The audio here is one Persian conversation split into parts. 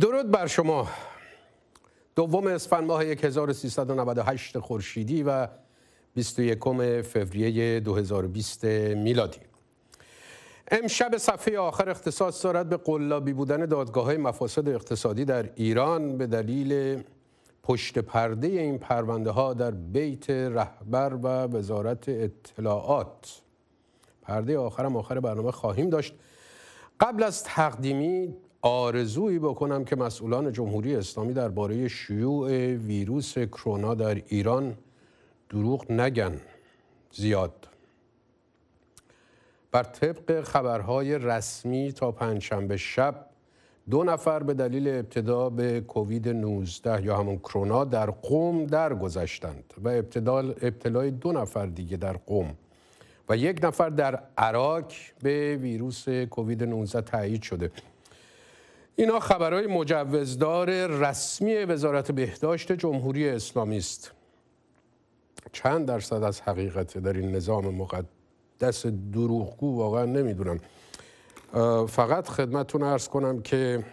درود بر شما دوم اسفند ماه 1398 خورشیدی و 21 فوریه 2020 میلادی امشب صفحه آخر اختصاص دارد به قلابی بودن دادگاه های مفاسد اقتصادی در ایران به دلیل پشت پرده این پرونده ها در بیت رهبر و وزارت اطلاعات پرده آخرم آخر برنامه خواهیم داشت قبل از تقدیمی آرزویی بکنم که مسئولان جمهوری اسلامی درباره شیوع ویروس کرونا در ایران دروغ نگن زیاد بر طبق خبرهای رسمی تا پنجشنبه شب دو نفر به دلیل ابتدا به کووید 19 یا همون کرونا در قوم درگذشتند و ابتلای دو نفر دیگه در قوم و یک نفر در عراق به ویروس کووید 19 تایید شده اینا خبرهای مجوزدار رسمی وزارت بهداشت جمهوری اسلامی است چند درصد از حقیقت در این نظام مقدس دروغگو واقعا نمیدونم فقط خدمتون ارز کنم که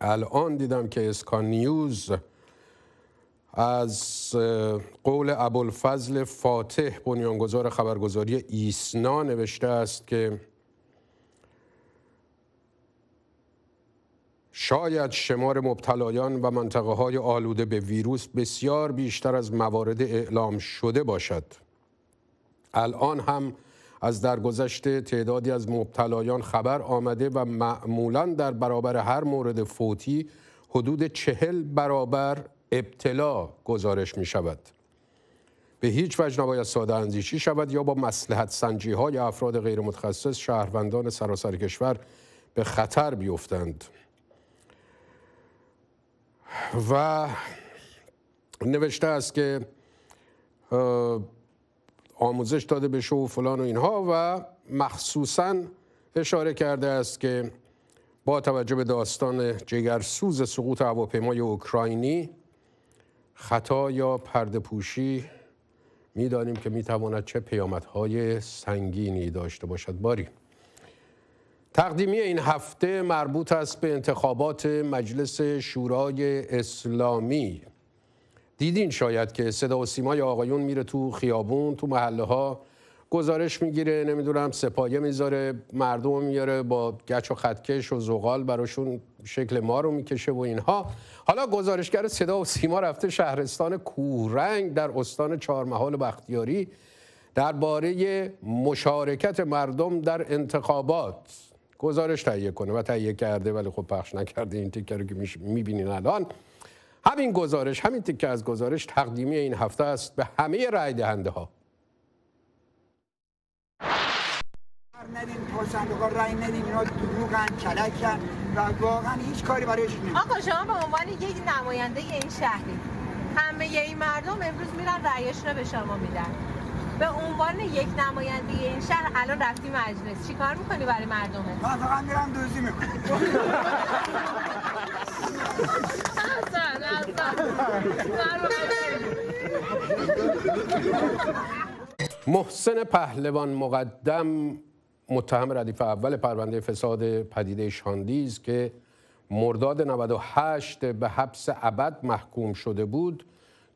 الان دیدم که اسکان نیوز از قول ابوالفضل فاتح بنیانگذار خبرگزاری ایسنا نوشته است که شاید شمار مبتلایان و منطقه های آلوده به ویروس بسیار بیشتر از موارد اعلام شده باشد. الان هم از درگذشت تعدادی از مبتلایان خبر آمده و معمولا در برابر هر مورد فوتی حدود چهل برابر ابتلا گزارش می شود. به هیچ وجه نباید ساده اندیشی شود یا با مسلحت سنجی های افراد غیر متخصص شهروندان سراسر کشور به خطر بیفتند. و نوشته است که آموزش داده به شو و فلان و اینها و مخصوصا اشاره کرده است که با توجه به داستان جگرسوز سقوط هواپیمای اوکراینی خطا یا پرده پوشی میدانیم که میتواند چه پیامدهای سنگینی داشته باشد باری تقدیمی این هفته مربوط است به انتخابات مجلس شورای اسلامی دیدین شاید که صدا و سیمای آقایون میره تو خیابون تو محله ها گزارش میگیره نمیدونم سپایه میذاره مردم میاره با گچ و خطکش و زغال براشون شکل ما رو میکشه و اینها حالا گزارشگر صدا و سیما رفته شهرستان کورنگ در استان چهارمحال بختیاری درباره مشارکت مردم در انتخابات گزارش تهیه کنه و تهیه کرده ولی خب پخش نکرده این تیکه رو که میبینین الان همین گزارش همین تیکه از گزارش تقدیمی این هفته است به همه رای دهنده ها ندین رای ندین اینا واقعا هیچ کاری برایش آقا شما به عنوان یک نماینده این شهری همه این مردم امروز میرن رایش رو به شما میدن به عنوان یک نماینده این شهر الان رفتی مجلس چیکار میکنی برای مردمه؟؟ من فقط میرم دوزی میکنم محسن پهلوان مقدم متهم ردیف اول پرونده فساد پدیده شاندیز که مرداد 98 به حبس ابد محکوم شده بود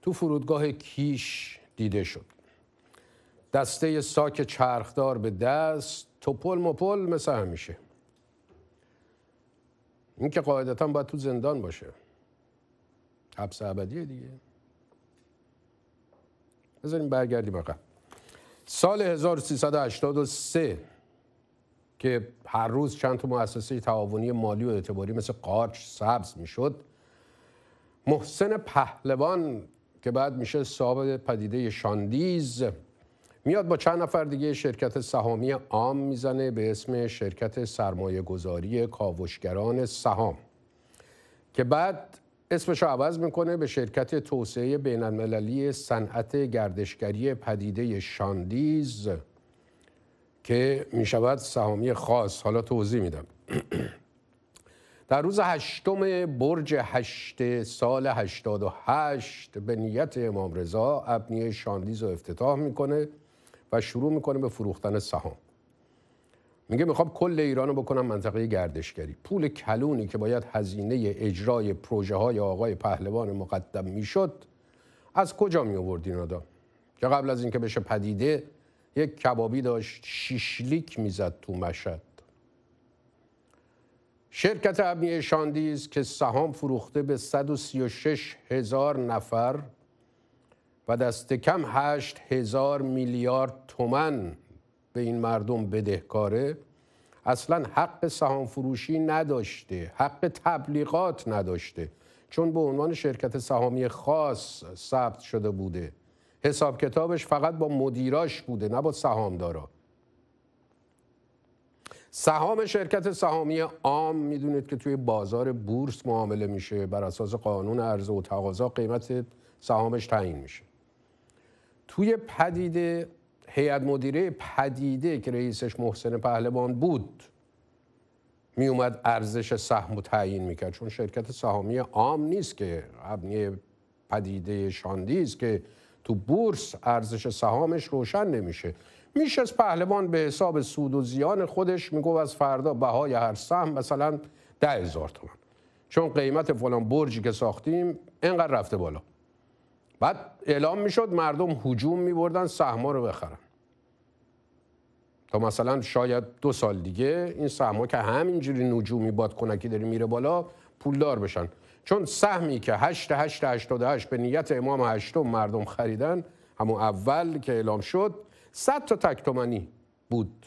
تو فرودگاه کیش دیده شد دسته ساک چرخدار به دست توپل مپل مثل همیشه این که قاعدتا باید تو زندان باشه حبس ابدیه دیگه بذاریم برگردیم عقب سال 1383 که هر روز چند تا مؤسسه تعاونی مالی و اعتباری مثل قارچ سبز میشد محسن پهلوان که بعد میشه صاحب پدیده شاندیز میاد با چند نفر دیگه شرکت سهامی عام میزنه به اسم شرکت سرمایه گذاری کاوشگران سهام که بعد اسمش رو عوض میکنه به شرکت توسعه بین المللی صنعت گردشگری پدیده شاندیز که میشود سهامی خاص حالا توضیح میدم در روز هشتم برج هشت سال 88 به نیت امام رضا ابنیه شاندیز رو افتتاح میکنه و شروع میکنه به فروختن سهام میگه میخوام کل ایران رو بکنم منطقه گردشگری پول کلونی که باید هزینه اجرای پروژه های آقای پهلوان مقدم میشد از کجا می آورد آدم که قبل از اینکه بشه پدیده یک کبابی داشت شیشلیک میزد تو مشد شرکت ابنی شاندیز که سهام فروخته به 136 هزار نفر و دست کم هشت هزار میلیارد تومن به این مردم بدهکاره اصلا حق سهام فروشی نداشته حق تبلیغات نداشته چون به عنوان شرکت سهامی خاص ثبت شده بوده حساب کتابش فقط با مدیراش بوده نه با سهامدارا سهام شرکت سهامی عام میدونید که توی بازار بورس معامله میشه بر اساس قانون عرضه و تقاضا قیمت سهامش تعیین میشه توی پدیده هیئت مدیره پدیده که رئیسش محسن پهلوان بود می اومد ارزش سهم و تعیین میکرد چون شرکت سهامی عام نیست که ابنی پدیده شاندی است که تو بورس ارزش سهامش روشن نمیشه میشه از پهلوان به حساب سود و زیان خودش میگو از فردا بهای هر سهم مثلا ده هزار تومن چون قیمت فلان برجی که ساختیم اینقدر رفته بالا بعد اعلام میشد مردم هجوم میبردن سهما رو بخرن تا مثلا شاید دو سال دیگه این سهما که همینجوری نجومی باد کنکی داری میره بالا پولدار بشن چون سهمی که هشت و به نیت امام هشتم مردم خریدن همون اول که اعلام شد صد تا تک تومنی بود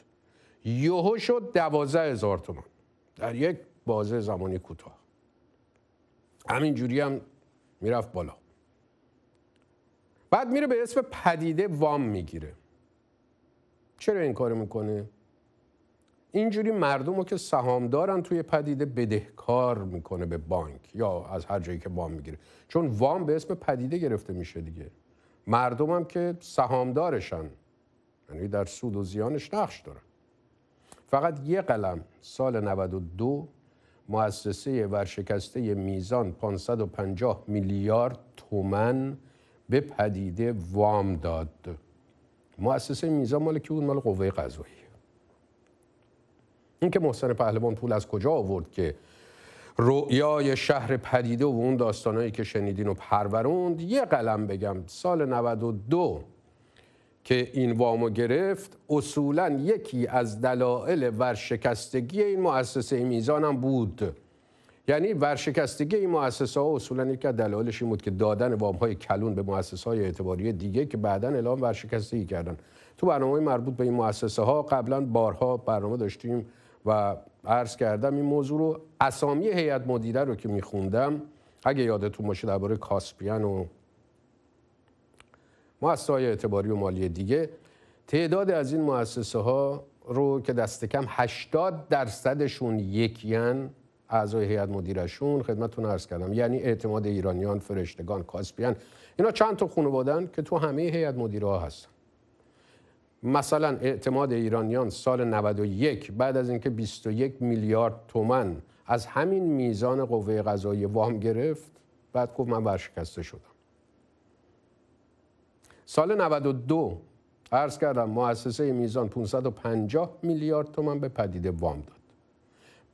یهو شد دوازه هزار تومن. در یک بازه زمانی کوتاه همینجوری هم میرفت بالا بعد میره به اسم پدیده وام میگیره چرا این کار میکنه اینجوری مردم رو که سهام دارن توی پدیده بدهکار میکنه به بانک یا از هر جایی که وام میگیره چون وام به اسم پدیده گرفته میشه دیگه مردم هم که سهامدارشن یعنی در سود و زیانش نقش دارن فقط یه قلم سال 92 مؤسسه ورشکسته میزان 550 میلیارد تومن به پدیده وام داد مؤسسه میزان مال کی بود مال قوه قضایی اینکه محسن پهلوان پول از کجا آورد که رؤیای شهر پدیده و اون داستانایی که شنیدین و پروروند یه قلم بگم سال 92 که این وامو گرفت اصولا یکی از دلایل ورشکستگی این مؤسسه میزانم بود یعنی ورشکستگی این مؤسسه ها اصولا یکی از دلایلش این بود که دادن وام های کلون به مؤسسه های اعتباری دیگه که بعدا اعلام ورشکستگی کردن تو برنامه مربوط به این مؤسسه ها قبلا بارها برنامه داشتیم و عرض کردم این موضوع رو اسامی هیئت مدیره رو که میخوندم اگه یادتون باشه درباره کاسپیان و مؤسسه های اعتباری و مالی دیگه تعداد از این مؤسسه ها رو که دست کم 80 درصدشون یکیان اعضای هیئت مدیرشون خدمتتون عرض کردم یعنی اعتماد ایرانیان فرشتگان کاسپیان اینا چند تا خانوادن که تو همه هیئت مدیره ها هستن مثلا اعتماد ایرانیان سال 91 بعد از اینکه 21 میلیارد تومن از همین میزان قوه قضایی وام گرفت بعد گفت من ورشکسته شدم سال 92 عرض کردم مؤسسه میزان 550 میلیارد تومن به پدیده وام داد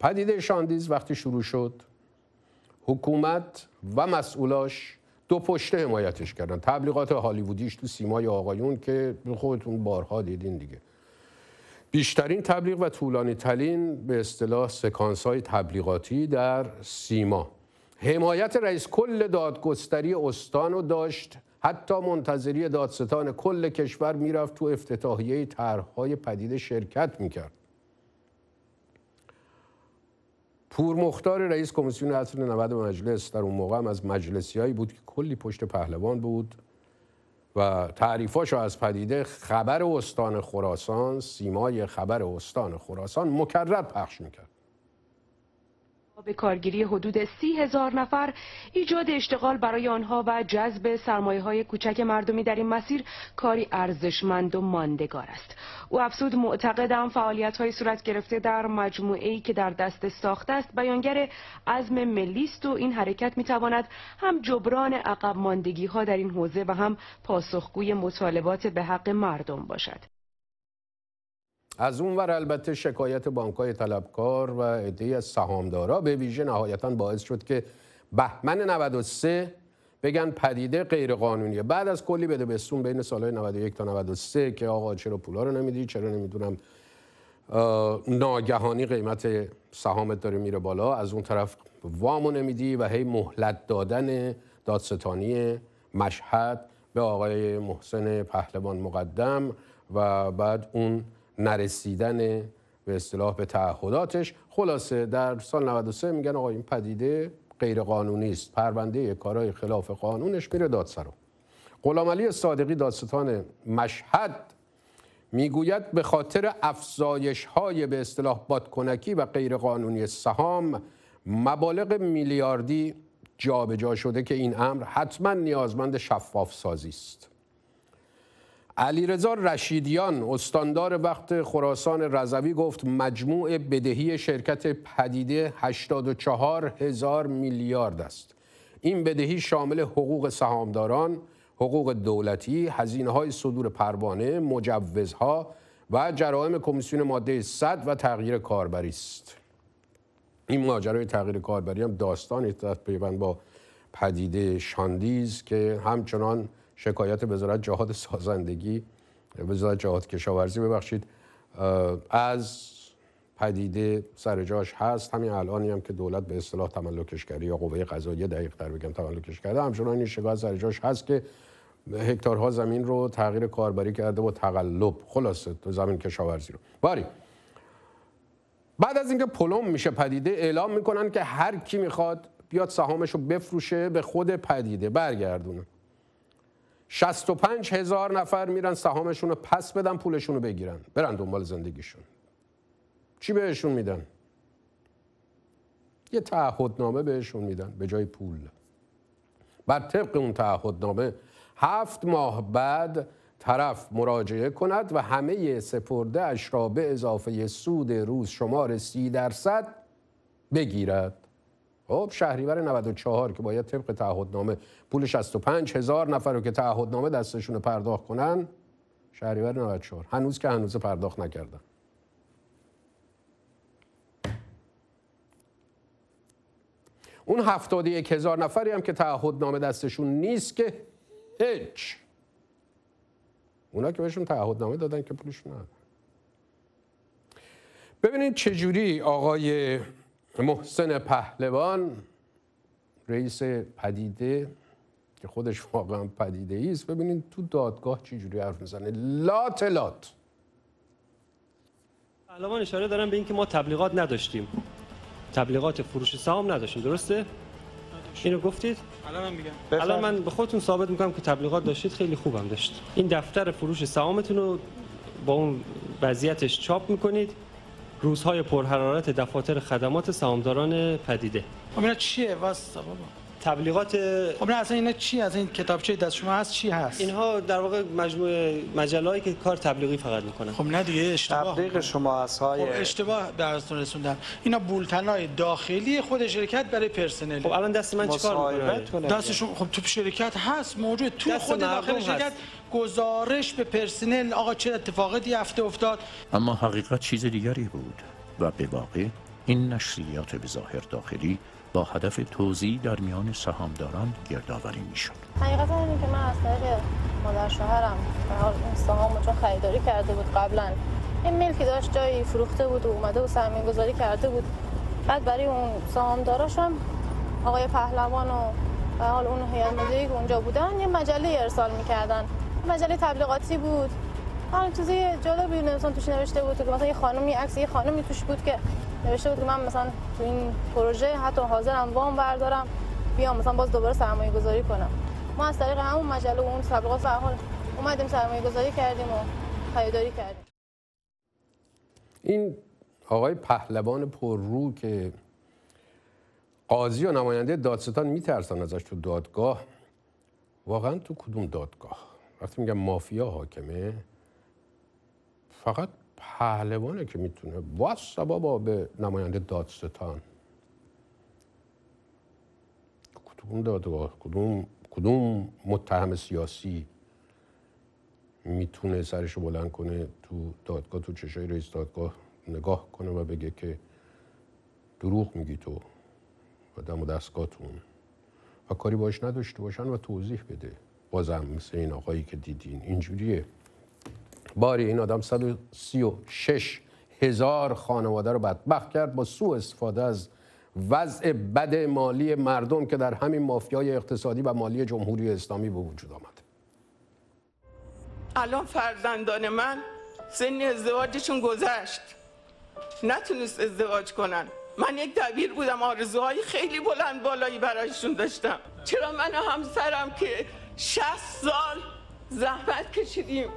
پدیده شاندیز وقتی شروع شد حکومت و مسئولاش دو پشته حمایتش کردن تبلیغات هالیوودیش تو سیمای آقایون که خودتون بارها دیدین دیگه بیشترین تبلیغ و طولانی ترین به اصطلاح سکانس های تبلیغاتی در سیما حمایت رئیس کل دادگستری استانو داشت حتی منتظری دادستان کل کشور میرفت تو افتتاحیه طرحهای پدیده شرکت میکرد پور مختار رئیس کمیسیون اصل 90 مجلس در اون موقع هم از مجلسیایی بود که کلی پشت پهلوان بود و تعریفاشو از پدیده خبر استان خراسان سیمای خبر استان خراسان مکرر پخش میکرد به کارگیری حدود سی هزار نفر ایجاد اشتغال برای آنها و جذب سرمایه های کوچک مردمی در این مسیر کاری ارزشمند و ماندگار است او افسود معتقدم فعالیت های صورت گرفته در مجموعه ای که در دست ساخته است بیانگر عزم ملی است و این حرکت می تواند هم جبران عقب ماندگی ها در این حوزه و هم پاسخگوی مطالبات به حق مردم باشد از اونور البته شکایت بانکای طلبکار و ایده از سهامدارا به ویژه نهایتا باعث شد که بهمن 93 بگن پدیده غیر بعد از کلی بده بستون بین سالهای 91 تا 93 که آقا چرا پولا رو نمیدی چرا نمیدونم ناگهانی قیمت سهامت داره میره بالا از اون طرف وامو نمیدی و هی مهلت دادن دادستانی مشهد به آقای محسن پهلوان مقدم و بعد اون نرسیدن به اصطلاح به تعهداتش خلاصه در سال 93 میگن آقا این پدیده غیر قانونی است پرونده کارهای خلاف قانونش میره دادسرا غلام علی صادقی دادستان مشهد میگوید به خاطر افزایش های به اصطلاح بادکنکی و غیرقانونی سهام مبالغ میلیاردی جابجا شده که این امر حتما نیازمند شفاف سازی است علیرضا رشیدیان استاندار وقت خراسان رضوی گفت مجموع بدهی شرکت پدیده 84 هزار میلیارد است این بدهی شامل حقوق سهامداران حقوق دولتی هزینه های صدور پروانه مجوزها و جرائم کمیسیون ماده 100 و تغییر کاربری است این ماجرای تغییر کاربری هم داستان است پیوند با پدیده شاندیز که همچنان شکایت وزارت جهاد سازندگی وزارت جهاد کشاورزی ببخشید از پدیده سر جاش هست همین الانی هم که دولت به اصطلاح تملکش کرده یا قوه قضاییه دقیق تر بگم تملکش کرده همچنان این شکایت سر جاش هست که هکتارها زمین رو تغییر کاربری کرده و تقلب خلاصه تو زمین کشاورزی رو باری بعد از اینکه پلم میشه پدیده اعلام میکنن که هر کی میخواد بیاد سهامش رو بفروشه به خود پدیده برگردونه 65 هزار نفر میرن سهامشون رو پس بدن پولشون رو بگیرن برن دنبال زندگیشون چی بهشون میدن؟ یه تعهدنامه بهشون میدن به جای پول بر طبق اون تعهدنامه هفت ماه بعد طرف مراجعه کند و همه سپرده اش را به اضافه سود روز شمار سی درصد بگیرد خب شهریور 94 که باید طبق تعهدنامه پول 65 هزار نفر رو که تعهدنامه دستشون پرداخت کنن شهریور 94 هنوز که هنوز پرداخت نکردن اون 71 هزار نفری هم که تعهدنامه دستشون نیست که هیچ اونا که بهشون تعهدنامه دادن که پولشون نه ببینید چجوری آقای محسن پهلوان رئیس پدیده که خودش واقعا پدیده است ببینید تو دادگاه چی جوری حرف میزنه لات لات پهلوان اشاره دارم به اینکه ما تبلیغات نداشتیم تبلیغات فروش سهام نداشتیم درسته اینو گفتید الان من میگم الان من به خودتون ثابت میکنم که تبلیغات داشتید خیلی خوبم داشت این دفتر فروش سهامتون رو با اون وضعیتش چاپ میکنید روزهای پرحرارت دفاتر خدمات سهامداران پدیده خب اینا چیه واسه بابا تبلیغات خب نه اصلا اینا چی از این کتابچه دست شما هست چی هست اینها در واقع مجموعه مجلهایی که کار تبلیغی فقط میکنه خب نه دیگه اشتباه تبلیغ شما از های خب اشتباه درستون رسوندن اینا بولتنای داخلی خود شرکت برای پرسنل خب الان دست من چیکار میکنه دستشون خب تو شرکت هست موجود تو خود داخل شرکت گزارش به پرسنل آقا چه اتفاقی هفته افتاد اما حقیقت چیز دیگری بود و به واقع این نشریات به ظاهر داخلی با هدف توضیح در میان سهامداران گردآوری میشد. حقیقت اینه که من از طریق مادر شوهرم اون سهام چون خریداری کرده بود قبلا این ملکی داشت جایی فروخته بود و اومده و سرمایه گذاری کرده بود بعد برای اون سهامداراش هم آقای پهلوان و حال اون هیئت مدیری اونجا بودن یه مجله ارسال میکردن مجله تبلیغاتی بود حالا چیزی جالبی نمیسان توش نوشته بود که مثلا یه خانمی عکس یه خانمی توش بود که نوشته بود که من مثلا تو این پروژه حتی حاضرم وام بردارم بیام مثلا باز دوباره سرمایه گذاری کنم ما از طریق همون مجله و اون تبلیغات فرحال اومدیم سرمایه گذاری کردیم و خریداری کردیم این آقای پهلوان پررو که قاضی و نماینده دادستان میترسن ازش تو دادگاه واقعا تو کدوم دادگاه وقتی میگم مافیا حاکمه فقط پهلوانه که میتونه واسه بابا به نماینده دادستان کدوم دادگاه کدوم کدوم متهم سیاسی میتونه سرش بلند کنه تو دادگاه تو چشای رئیس دادگاه نگاه کنه و بگه که دروغ میگی تو و دم و دستگاهتون و کاری باش نداشته باشن و توضیح بده بازم مثل این آقایی که دیدین اینجوریه باری این آدم 136 هزار خانواده رو بدبخت کرد با سوء استفاده از وضع بد مالی مردم که در همین مافیای اقتصادی و مالی جمهوری اسلامی به وجود آمد الان فرزندان من سن ازدواجشون گذشت نتونست ازدواج کنن من یک دبیر بودم آرزوهای خیلی بلند بالایی برایشون داشتم چرا من همسرم که شست سال زحمت کشیدیم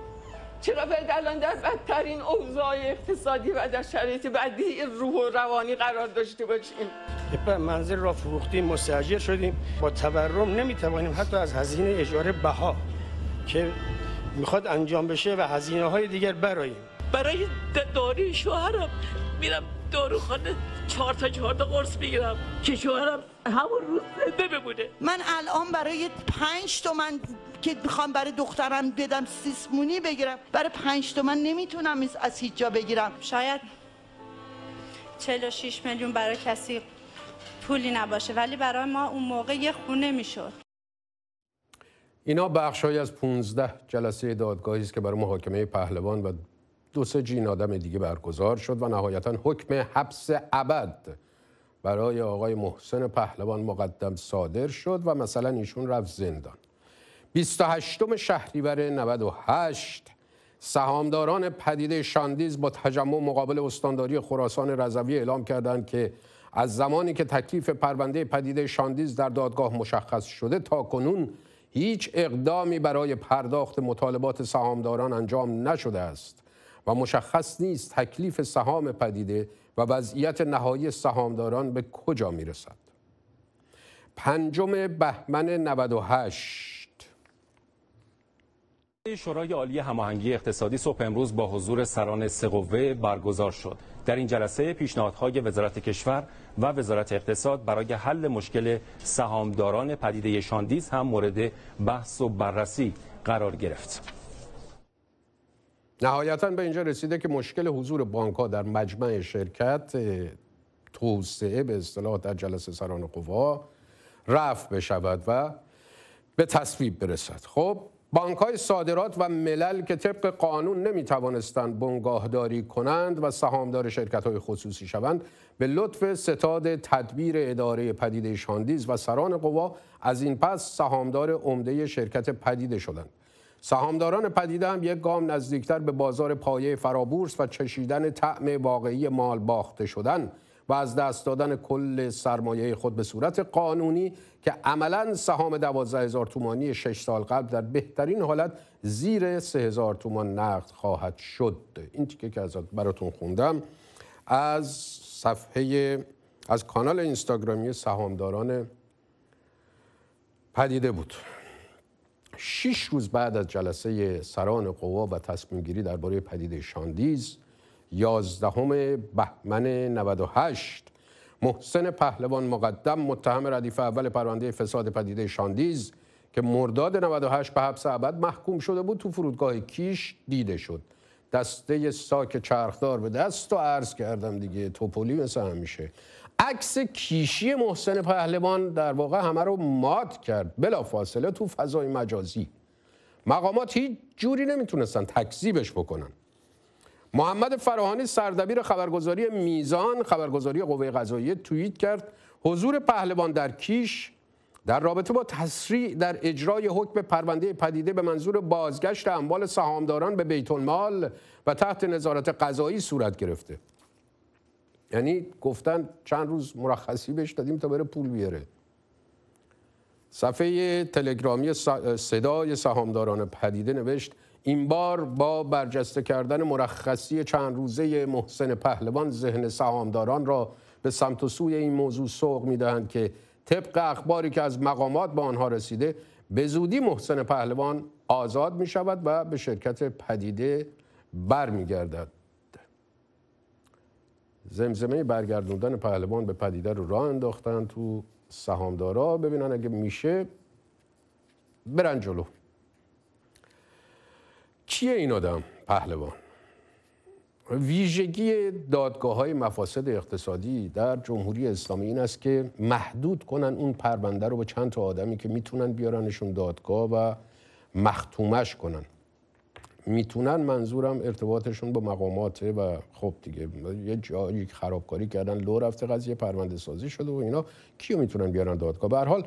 چرا باید الان در بدترین اوضاع اقتصادی و در شرایط بدی روح و روانی قرار داشته باشیم به منزل را فروختیم مستجر شدیم با تورم نمیتوانیم حتی از هزینه اجاره بها که میخواد انجام بشه و هزینه های دیگر براییم برای داری شوهرم میرم داروخانه چهار تا چهار تا قرص بگیرم که شوهرم همون روز من الان برای پنج تومن که میخوام برای دخترم بدم سیسمونی بگیرم برای پنج تومن نمیتونم از هیچ جا بگیرم شاید 46 میلیون برای کسی پولی نباشه ولی برای ما اون موقع یه خونه میشد اینا بخشهایی از 15 جلسه دادگاهی است که برای محاکمه پهلوان و دو سه جین آدم دیگه برگزار شد و نهایتا حکم حبس ابد برای آقای محسن پهلوان مقدم صادر شد و مثلا ایشون رفت زندان 28 شهریور 98 سهامداران پدیده شاندیز با تجمع مقابل استانداری خراسان رضوی اعلام کردند که از زمانی که تکلیف پرونده پدیده شاندیز در دادگاه مشخص شده تا کنون هیچ اقدامی برای پرداخت مطالبات سهامداران انجام نشده است و مشخص نیست تکلیف سهام پدیده و وضعیت نهایی سهامداران به کجا میرسد پنجم بهمن 98 شورای عالی هماهنگی اقتصادی صبح امروز با حضور سران سه برگزار شد در این جلسه پیشنهادهای وزارت کشور و وزارت اقتصاد برای حل مشکل سهامداران پدیده شاندیز هم مورد بحث و بررسی قرار گرفت نهایتا به اینجا رسیده که مشکل حضور بانک در مجمع شرکت توسعه به اصطلاح در جلسه سران قوا رفع بشود و به تصویب برسد خب بانک های صادرات و ملل که طبق قانون نمی توانستند بنگاهداری کنند و سهامدار شرکت های خصوصی شوند به لطف ستاد تدبیر اداره پدیده شاندیز و سران قوا از این پس سهامدار عمده شرکت پدیده شدند سهامداران پدیده هم یک گام نزدیکتر به بازار پایه فرابورس و چشیدن طعم واقعی مال باخته شدن و از دست دادن کل سرمایه خود به صورت قانونی که عملا سهام دوازده هزار تومانی شش سال قبل در بهترین حالت زیر سه هزار تومان نقد خواهد شد این تیکه که از براتون خوندم از صفحه از کانال اینستاگرامی سهامداران پدیده بود شش روز بعد از جلسه سران قوا و تصمیم گیری درباره پدیده شاندیز یازدهم بهمن 98 محسن پهلوان مقدم متهم ردیف اول پرونده فساد پدیده شاندیز که مرداد 98 به حبس ابد محکوم شده بود تو فرودگاه کیش دیده شد دسته ساک چرخدار به دست و عرض کردم دیگه توپولی مثل همیشه عکس کیشی محسن پهلوان در واقع همه رو مات کرد بلا فاصله تو فضای مجازی مقامات هیچ جوری نمیتونستن تکذیبش بکنن محمد فراهانی سردبیر خبرگزاری میزان خبرگزاری قوه قضاییه توییت کرد حضور پهلوان در کیش در رابطه با تسریع در اجرای حکم پرونده پدیده به منظور بازگشت اموال سهامداران به بیت المال و تحت نظارت قضایی صورت گرفته یعنی گفتن چند روز مرخصی بهش دادیم تا بره پول بیاره صفحه تلگرامی صدای سهامداران پدیده نوشت این بار با برجسته کردن مرخصی چند روزه محسن پهلوان ذهن سهامداران را به سمت و سوی این موضوع سوق میدهند که طبق اخباری که از مقامات به آنها رسیده به زودی محسن پهلوان آزاد می شود و به شرکت پدیده برمیگردد زمزمه برگردوندن پهلوان به پدیده رو راه انداختن تو سهامدارا ببینن اگه میشه برن جلو کیه این آدم پهلوان ویژگی دادگاه های مفاسد اقتصادی در جمهوری اسلامی این است که محدود کنن اون پرونده رو به چند تا آدمی که میتونن بیارنشون دادگاه و مختومش کنن میتونن منظورم ارتباطشون با مقاماته و خب دیگه یه جایی خرابکاری کردن لو رفته قضیه پرونده سازی شده و اینا کیو میتونن بیارن دادگاه به حال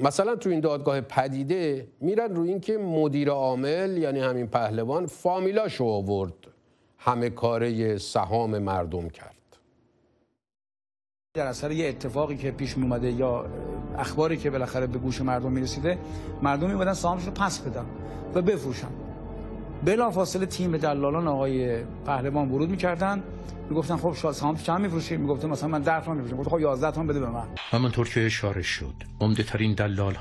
مثلا تو این دادگاه پدیده میرن روی اینکه مدیر عامل یعنی همین پهلوان فامیلاشو آورد همه کاره سهام مردم کرد در اثر یه اتفاقی که پیش می یا اخباری که بالاخره به گوش مردم می مردم می سهامشون رو پس بدن و بفروشن بلافاصله تیم دلالان آقای پهلوان ورود میکردن میگفتن خب سهام چند میفروشی میگفتن مثلا من 10 تومن میفروشم گفت خب 11 تومن بده به من همانطور که اشاره شد عمده ترین دلال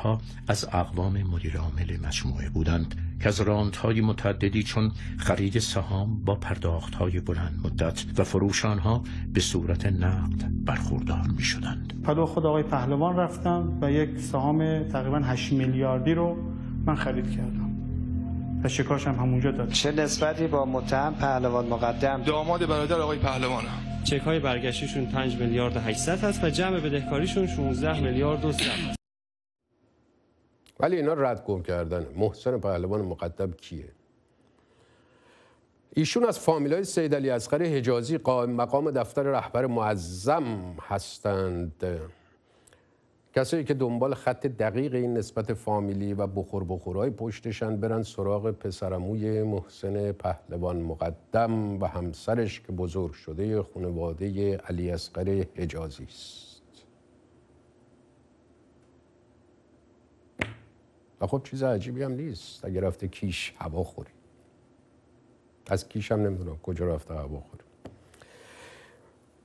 از اقوام مدیر عامل مجموعه بودند که از های متعددی چون خرید سهام با پرداخت های بلند مدت و فروش آنها به صورت نقد برخوردار می شدند پدا خود آقای پهلوان رفتم و یک سهام تقریبا 8 میلیاردی رو من خرید کردم و شکاش هم همونجا داد چه نسبتی با متهم پهلوان مقدم داماد برادر آقای پهلوانم چک های برگشتیشون 5 میلیارد و 800 هست و جمع بدهکاریشون 16 میلیارد و 300 هست ولی اینا رد گم کردن محسن پهلوان مقدم کیه ایشون از فامیلای سید علی اصغر حجازی قائم مقام دفتر رهبر معظم هستند کسایی که دنبال خط دقیق این نسبت فامیلی و بخور بخورای پشتشن برن سراغ پسرموی محسن پهلوان مقدم و همسرش که بزرگ شده خانواده علی اصغر حجازی است و خب چیز عجیبی هم نیست اگر رفته کیش هوا خوری از کیش هم نمیدونم کجا رفته هوا خوری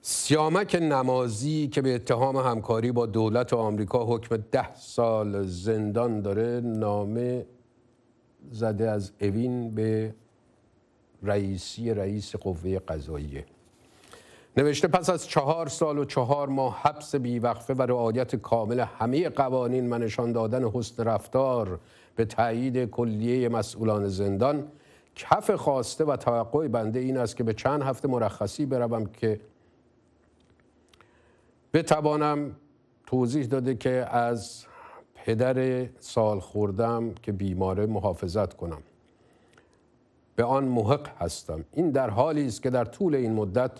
سیامک نمازی که به اتهام همکاری با دولت آمریکا حکم ده سال زندان داره نامه زده از اوین به رئیسی رئیس قوه قضاییه نوشته پس از چهار سال و چهار ماه حبس بیوقفه و رعایت کامل همه قوانین منشان دادن حسن رفتار به تایید کلیه مسئولان زندان کف خواسته و توقع بنده این است که به چند هفته مرخصی بروم که بتوانم توضیح داده که از پدر سال خوردم که بیماره محافظت کنم به آن محق هستم این در حالی است که در طول این مدت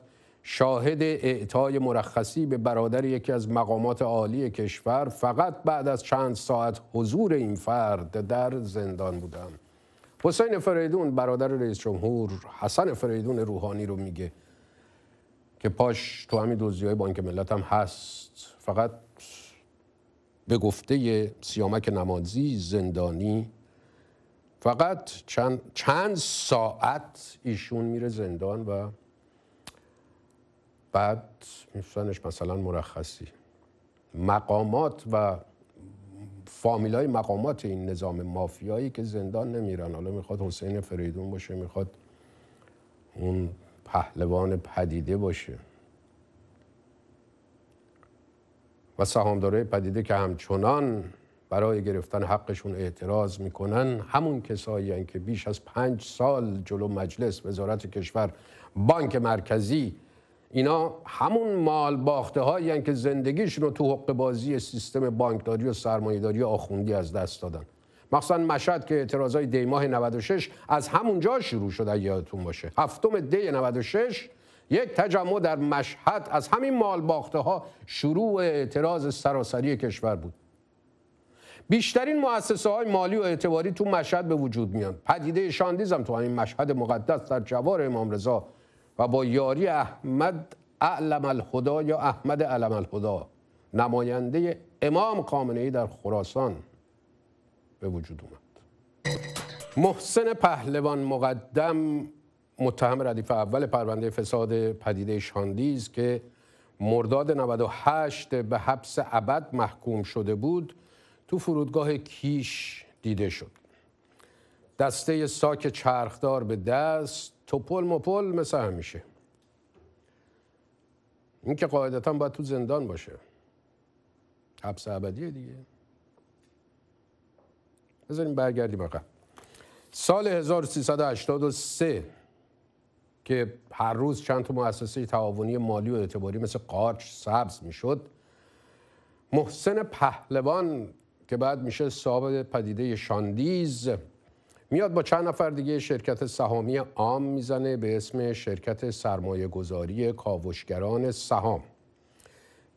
شاهد اعطای مرخصی به برادر یکی از مقامات عالی کشور فقط بعد از چند ساعت حضور این فرد در زندان بودم حسین فریدون برادر رئیس جمهور حسن فریدون روحانی رو میگه که پاش تو همین دوزی های بانک ملت هم هست فقط به گفته سیامک نمازی زندانی فقط چند, چند ساعت ایشون میره زندان و بعد میفتنش مثلا مرخصی مقامات و فامیلای مقامات این نظام مافیایی که زندان نمیرن حالا میخواد حسین فریدون باشه میخواد اون پهلوان پدیده باشه و سهامدارای پدیده که همچنان برای گرفتن حقشون اعتراض میکنن همون کسایی هن که بیش از پنج سال جلو مجلس وزارت کشور بانک مرکزی اینا همون مال باخته هایی که زندگیشون رو تو حق بازی سیستم بانکداری و سرمایهداری آخوندی از دست دادن مخصوصا مشهد که اعتراضای دی ماه 96 از همونجا شروع شد یادتون باشه هفتم دی 96 یک تجمع در مشهد از همین مال باخته ها شروع اعتراض سراسری کشور بود بیشترین مؤسسه های مالی و اعتباری تو مشهد به وجود میان پدیده شاندیز هم تو همین مشهد مقدس در جوار امام رضا و با یاری احمد اعلم الخدا یا احمد علم الخدا نماینده امام خامنه ای در خراسان به وجود اومد محسن پهلوان مقدم متهم ردیف اول پرونده فساد پدیده شاندیز که مرداد 98 به حبس ابد محکوم شده بود تو فرودگاه کیش دیده شد دسته ساک چرخدار به دست توپل مپل مثل همیشه این که قاعدتا باید تو زندان باشه حبس ابدیه دیگه بذاریم برگردیم عقب سال 1383 که هر روز چند تا مؤسسه تعاونی مالی و اعتباری مثل قارچ سبز میشد محسن پهلوان که بعد میشه صاحب پدیده شاندیز میاد با چند نفر دیگه شرکت سهامی عام میزنه به اسم شرکت سرمایه گذاری کاوشگران سهام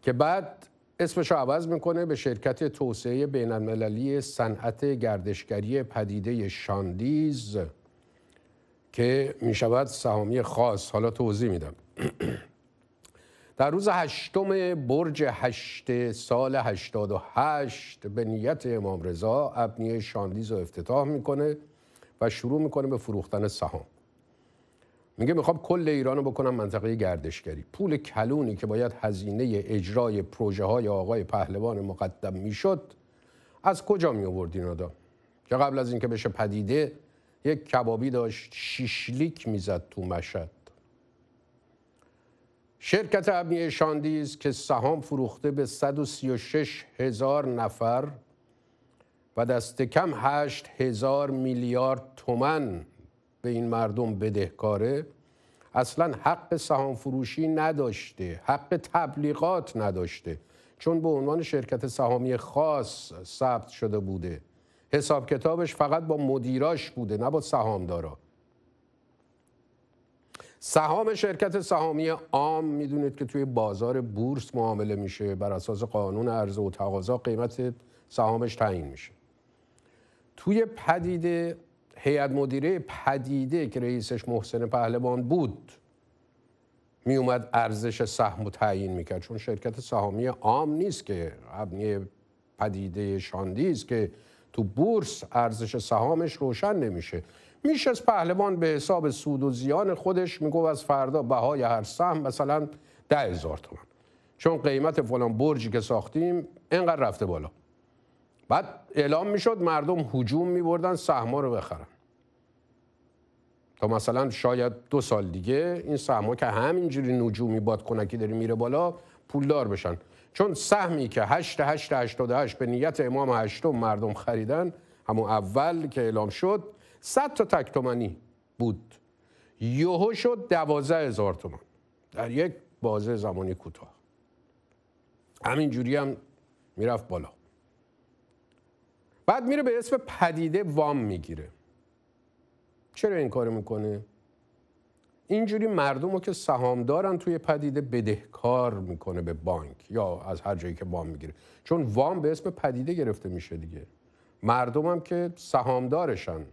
که بعد اسمش رو عوض میکنه به شرکت توسعه بین المللی صنعت گردشگری پدیده شاندیز که میشود سهامی خاص حالا توضیح میدم در روز هشتم برج هشت سال 88 به نیت امام رضا ابنیه شاندیز رو افتتاح میکنه و شروع میکنه به فروختن سهام میگه میخوام کل ایرانو بکنم منطقه گردشگری پول کلونی که باید هزینه اجرای پروژه های آقای پهلوان مقدم میشد از کجا می آوردین این آدم که قبل از اینکه بشه پدیده یک کبابی داشت شیشلیک میزد تو مشد شرکت ابنیه شاندیز که سهام فروخته به 136 هزار نفر و دست کم 8 هزار میلیارد تومن به این مردم بدهکاره اصلا حق سهام فروشی نداشته حق تبلیغات نداشته چون به عنوان شرکت سهامی خاص ثبت شده بوده حساب کتابش فقط با مدیراش بوده نه با سهامدارا سهام شرکت سهامی عام میدونید که توی بازار بورس معامله میشه بر اساس قانون عرضه و تقاضا قیمت سهامش تعیین میشه توی پدیده هیئت مدیره پدیده که رئیسش محسن پهلوان بود می اومد ارزش سهم تعیین میکرد چون شرکت سهامی عام نیست که ابنی پدیده شاندی که تو بورس ارزش سهامش روشن نمیشه میشه از پهلوان به حساب سود و زیان خودش میگو از فردا بهای هر سهم مثلا ده هزار تومن چون قیمت فلان برجی که ساختیم اینقدر رفته بالا بعد اعلام میشد مردم هجوم میبردن سهما رو بخرن تا مثلا شاید دو سال دیگه این سهما که همینجوری نجومی بادکنکی داری میره بالا پولدار بشن چون سهمی که هشت به نیت امام هشتم مردم خریدن همون اول که اعلام شد 100 تا تکتومنی بود یهو شد دوازه هزار تومن در یک بازه زمانی کوتاه همینجوری هم میرفت بالا بعد میره به اسم پدیده وام میگیره چرا این کارو میکنه اینجوری مردم رو که سهام دارن توی پدیده بدهکار میکنه به بانک یا از هر جایی که وام میگیره چون وام به اسم پدیده گرفته میشه دیگه مردم هم که سهامدارشن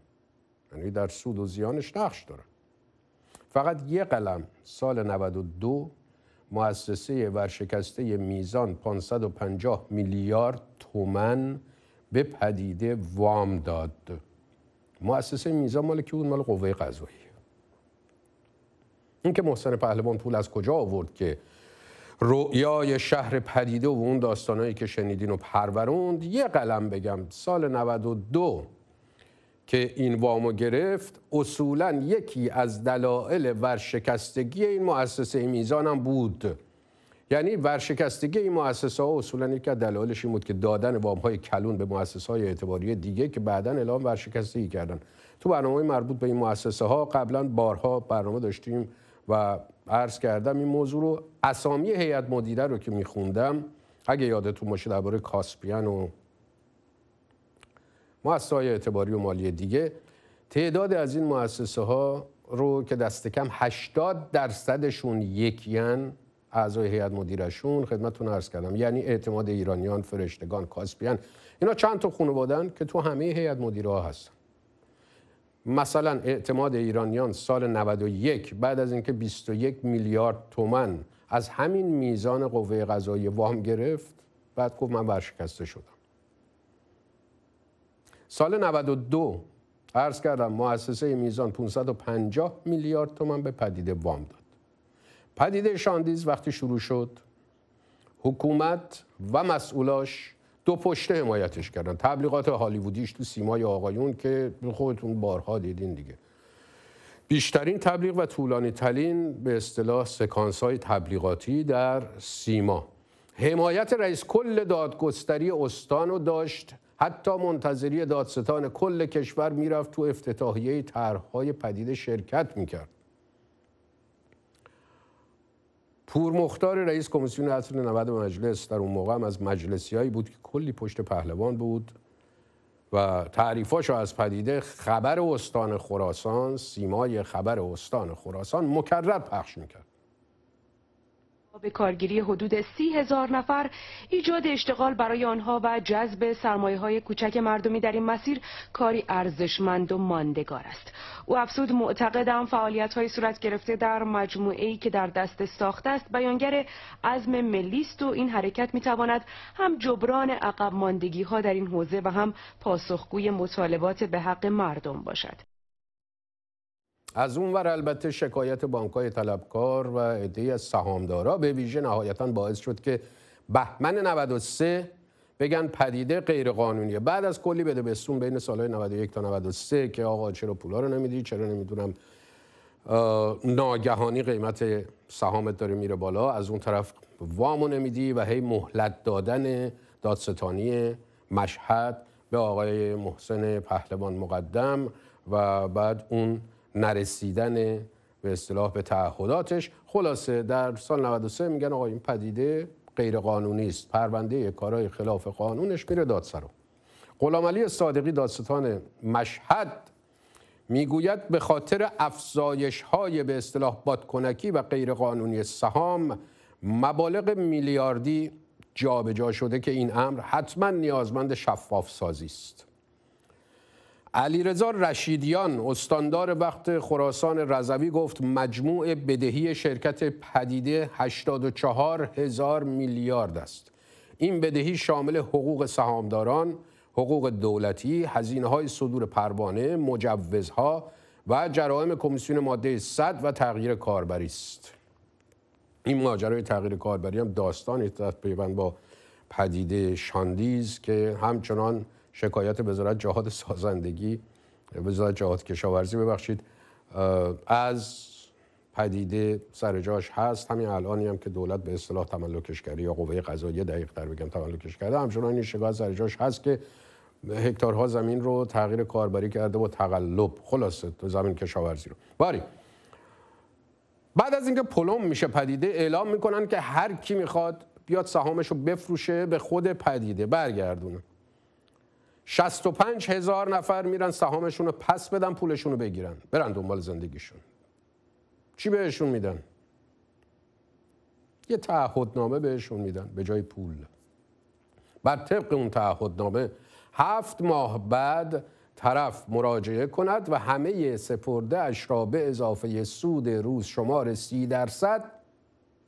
یعنی در سود و زیانش نقش دارن فقط یه قلم سال 92 مؤسسه ورشکسته میزان 550 میلیارد تومن به پدیده وام داد مؤسسه میزان مال کی بود مال قوه قضایی این که محسن پهلوان پول از کجا آورد که رؤیای شهر پدیده و اون داستانایی که شنیدین و پروروند یه قلم بگم سال 92 که این وامو گرفت اصولا یکی از دلایل ورشکستگی این مؤسسه میزانم بود یعنی ورشکستگی این مؤسسه ها اصولا یکی از دلایلش این بود که دادن وام های کلون به مؤسسه های اعتباری دیگه که بعدا اعلام ورشکستگی کردن تو برنامه مربوط به این مؤسسه ها قبلا بارها برنامه داشتیم و عرض کردم این موضوع رو اسامی هیئت مدیره رو که میخوندم اگه یادتون باشه درباره کاسپیان و مؤسسه های اعتباری و مالی دیگه تعداد از این مؤسسه ها رو که دست کم 80 درصدشون یکیان اعضای هیئت مدیرشون خدمتتون عرض کردم یعنی اعتماد ایرانیان فرشتگان کاسپیان اینا چند تا خانوادن که تو همه هیئت مدیرها هستن مثلا اعتماد ایرانیان سال 91 بعد از اینکه 21 میلیارد تومن از همین میزان قوه قضایی وام گرفت بعد گفت من ورشکسته شدم سال 92 عرض کردم مؤسسه میزان 550 میلیارد تومن به پدیده وام داد پدیده شاندیز وقتی شروع شد حکومت و مسئولاش دو پشته حمایتش کردن تبلیغات هالیوودیش تو سیمای آقایون که خودتون بارها دیدین دیگه بیشترین تبلیغ و طولانی ترین به اصطلاح سکانس های تبلیغاتی در سیما حمایت رئیس کل دادگستری استانو داشت حتی منتظری دادستان کل کشور میرفت تو افتتاحیه طرحهای پدیده شرکت میکرد پورمختار رئیس کمیسیون اصل 90 مجلس در اون موقع هم از مجلسیایی بود که کلی پشت پهلوان بود و تعریفاشو از پدیده خبر استان خراسان سیمای خبر استان خراسان مکرر پخش میکرد به کارگیری حدود سی هزار نفر ایجاد اشتغال برای آنها و جذب سرمایه های کوچک مردمی در این مسیر کاری ارزشمند و ماندگار است او افسود معتقدم فعالیت های صورت گرفته در مجموعه ای که در دست ساخته است بیانگر عزم ملی است و این حرکت میتواند هم جبران عقب ماندگی ها در این حوزه و هم پاسخگوی مطالبات به حق مردم باشد از اون ور البته شکایت بانکهای طلبکار و عده از سهامدارا به ویژه نهایتا باعث شد که بهمن 93 بگن پدیده قانونیه بعد از کلی بده بستون بین سالهای 91 تا 93 که آقا چرا پولا رو نمیدی چرا نمیدونم ناگهانی قیمت سهامت داره میره بالا از اون طرف وامو نمیدی و هی مهلت دادن دادستانی مشهد به آقای محسن پهلوان مقدم و بعد اون نرسیدن به اصطلاح به تعهداتش خلاصه در سال 93 میگن آقا این پدیده غیر قانونی است پرونده کارهای خلاف قانونش میره دادسرا غلام علی صادقی دادستان مشهد میگوید به خاطر افزایش های به اصطلاح بادکنکی و غیرقانونی سهام مبالغ میلیاردی جابجا شده که این امر حتما نیازمند شفاف سازی است علیرضا رشیدیان استاندار وقت خراسان رضوی گفت مجموع بدهی شرکت پدیده 84 هزار میلیارد است این بدهی شامل حقوق سهامداران حقوق دولتی هزینه های صدور پروانه مجوزها و جرائم کمیسیون ماده 100 و تغییر کاربری است این ماجرای تغییر کاربری هم داستان در پیوند با پدیده شاندیز که همچنان شکایت وزارت جهاد سازندگی وزارت جهاد کشاورزی ببخشید از پدیده سر جاش هست همین الانی هم که دولت به اصطلاح تملکش کرده یا قوه قضاییه دقیق تر بگم تملکش کرده همچنان این شکایت سر جاش هست که هکتارها زمین رو تغییر کاربری کرده و تقلب خلاصه تو زمین کشاورزی رو باری بعد از اینکه پلم میشه پدیده اعلام میکنن که هر کی میخواد بیاد سهامش رو بفروشه به خود پدیده برگردونه 65 هزار نفر میرن سهامشون رو پس بدن پولشون رو بگیرن برن دنبال زندگیشون چی بهشون میدن یه تعهدنامه بهشون میدن به جای پول بر طبق اون تعهدنامه هفت ماه بعد طرف مراجعه کند و همه سپرده اش را به اضافه سود روز شمار سی درصد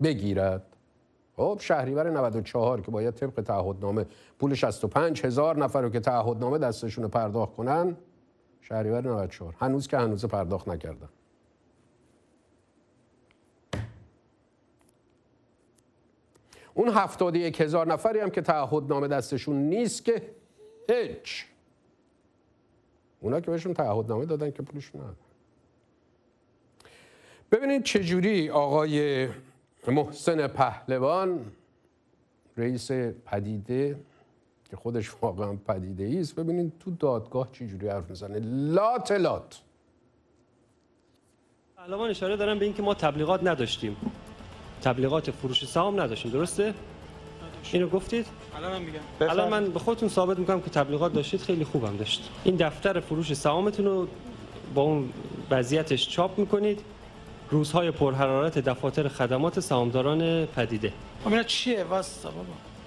بگیرد خب شهریور 94 که باید طبق تعهدنامه پول 65 هزار نفر رو که تعهدنامه دستشون رو پرداخت کنن شهریور 94 هنوز که هنوز پرداخت نکردن اون یک هزار نفری هم که تعهدنامه دستشون نیست که هیچ اونا که بهشون تعهدنامه دادن که پولشون نه ببینید چجوری آقای محسن پهلوان رئیس پدیده که خودش واقعا پدیده است ببینید تو دادگاه چی جوری حرف میزنه لات لات پهلوان اشاره دارم، به اینکه ما تبلیغات نداشتیم تبلیغات فروش سهام نداشتیم درسته اینو گفتید الان میگم الان من به خودتون ثابت میکنم که تبلیغات داشتید خیلی خوبم داشت این دفتر فروش سهامتون رو با اون وضعیتش چاپ میکنید روزهای پرحرارت دفاتر خدمات سهامداران پدیده خب اینا چیه واسه بابا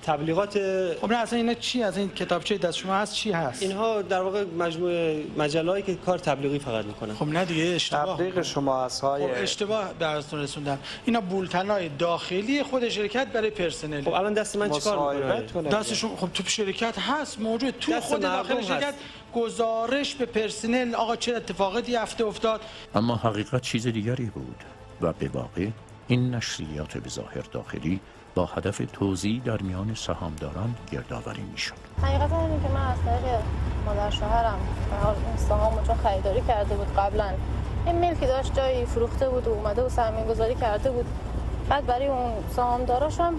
تبلیغات خب نه اصلا اینا چی از این کتابچه دست شما هست چی هست اینها در واقع مجموعه مجلهایی که کار تبلیغی فقط میکنن خب نه دیگه اشتباه تبلیغ شما هست های خب اشتباه درستون رسوندم اینا بولتنای داخلی خود شرکت برای پرسنل خب الان دست من چیکار میکنه دستشون خب تو شرکت هست موجود تو خود داخل شرکت گزارش به پرسنل آقا چه اتفاقی هفته افتاد اما حقیقت چیز دیگری بود و به واقع این نشریات به ظاهر داخلی با هدف توزیع در میان سهامداران گردآوری میشد حقیقت اینه که من از طریق مادر شوهرم اون سهامو چون خریداری کرده بود قبلا این ملکی داشت جایی فروخته بود و اومده و سرمایه گذاری کرده بود بعد برای اون سهامداراشم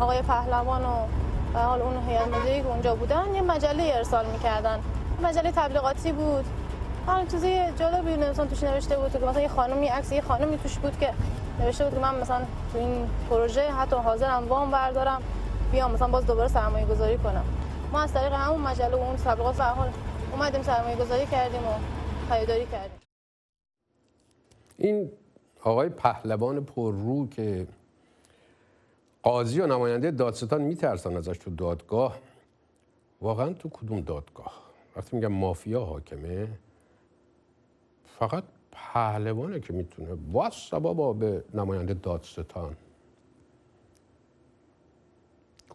آقای پهلوان و حال اون هیئت مدیره اونجا بودن یه مجله ارسال میکردن مجله تبلیغاتی بود حالا آره، چیزی جالبی مثلا توش نوشته بود که مثلا یه خانمی عکس یه خانمی توش بود که نوشته بود که من مثلا تو این پروژه حتی حاضرم وام بردارم بیام مثلا باز دوباره سرمایه گذاری کنم ما از طریق همون مجله و اون تبلیغات حال اومدیم سرمایه گذاری کردیم و خریداری کردیم این آقای پهلوان پررو که قاضی و نماینده دادستان میترسن ازش تو دادگاه واقعا تو کدوم دادگاه وقتی میگم مافیا حاکمه فقط پهلوانه که میتونه واسه بابا به نماینده دادستان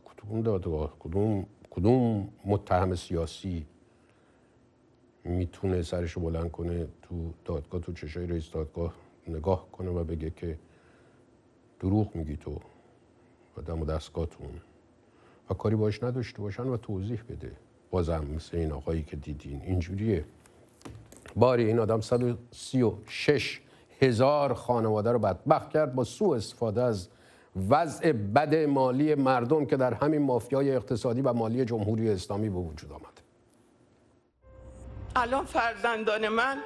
کدوم دادگاه کدوم کدوم متهم سیاسی میتونه سرشو بلند کنه تو دادگاه تو چشای رئیس دادگاه نگاه کنه و بگه که دروغ میگی تو و دم و دستگاهتون و کاری باش نداشته باشن و توضیح بده بازم مثل این آقایی که دیدین اینجوریه باری این آدم 136 هزار خانواده رو بدبخت کرد با سوء استفاده از وضع بد مالی مردم که در همین مافیای اقتصادی و مالی جمهوری اسلامی به وجود آمد الان فرزندان من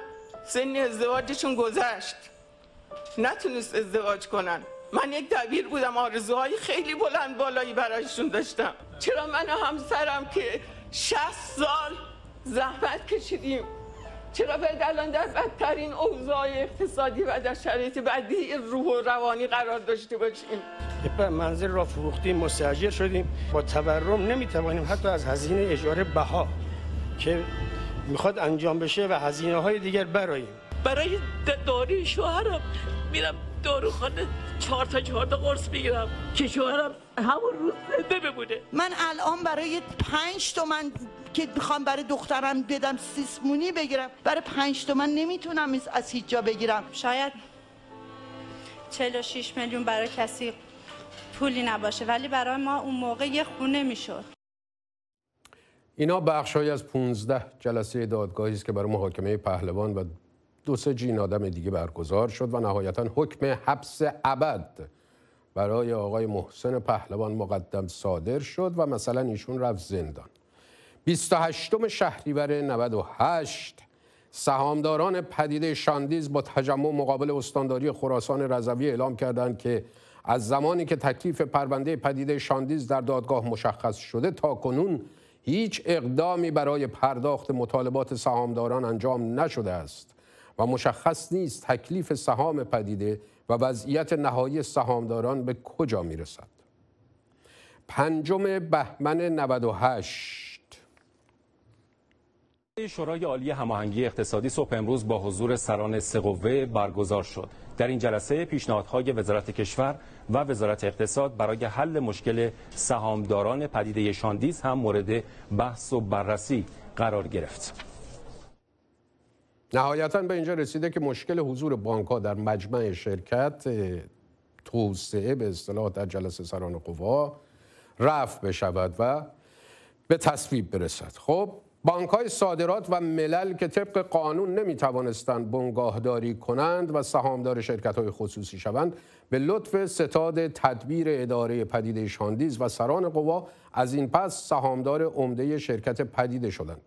سن ازدواجشون گذشت نتونست ازدواج کنن من یک دبیر بودم آرزوهای خیلی بلند بالایی برایشون داشتم چرا من همسرم که شهست سال زحمت کشیدیم چرا باید الان در بدترین اوضاع اقتصادی و در شرایط بدی روح و روانی قرار داشته باشیم منزل را فروختیم مستجر شدیم با تورم نمیتوانیم حتی از هزینه اجاره بها که میخواد انجام بشه و هزینه های دیگر برای برای داری شوهرم میرم داروخانه چهار تا چهار تا قرص بگیرم که شوهرم همون روز زنده بمونه من الان برای پنج تومن که میخوام برای دخترم بدم سیسمونی بگیرم برای پنج تومن نمیتونم از هیچ جا بگیرم شاید 46 میلیون برای کسی پولی نباشه ولی برای ما اون موقع یه خونه میشد اینا بخشهایی از 15 جلسه دادگاهی است که برای محاکمه پهلوان و دو سه جین آدم دیگه برگزار شد و نهایتا حکم حبس ابد برای آقای محسن پهلوان مقدم صادر شد و مثلا ایشون رفت زندان 28 شهریور 98 سهامداران پدیده شاندیز با تجمع مقابل استانداری خراسان رضوی اعلام کردند که از زمانی که تکلیف پرونده پدیده شاندیز در دادگاه مشخص شده تا کنون هیچ اقدامی برای پرداخت مطالبات سهامداران انجام نشده است و مشخص نیست تکلیف سهام پدیده و وضعیت نهایی سهامداران به کجا میرسد پنجم بهمن 98 شورای عالی هماهنگی اقتصادی صبح امروز با حضور سران سه قوه برگزار شد. در این جلسه پیشنهادهای وزارت کشور و وزارت اقتصاد برای حل مشکل سهامداران پدیده شاندیز هم مورد بحث و بررسی قرار گرفت. نهایتا به اینجا رسیده که مشکل حضور بانک در مجمع شرکت توسعه به اصطلاح در جلسه سران قوا رفع بشود و به تصویب برسد خب بانک های صادرات و ملل که طبق قانون نمی توانستند بنگاهداری کنند و سهامدار شرکت های خصوصی شوند به لطف ستاد تدبیر اداره پدیده شاندیز و سران قوا از این پس سهامدار عمده شرکت پدیده شدند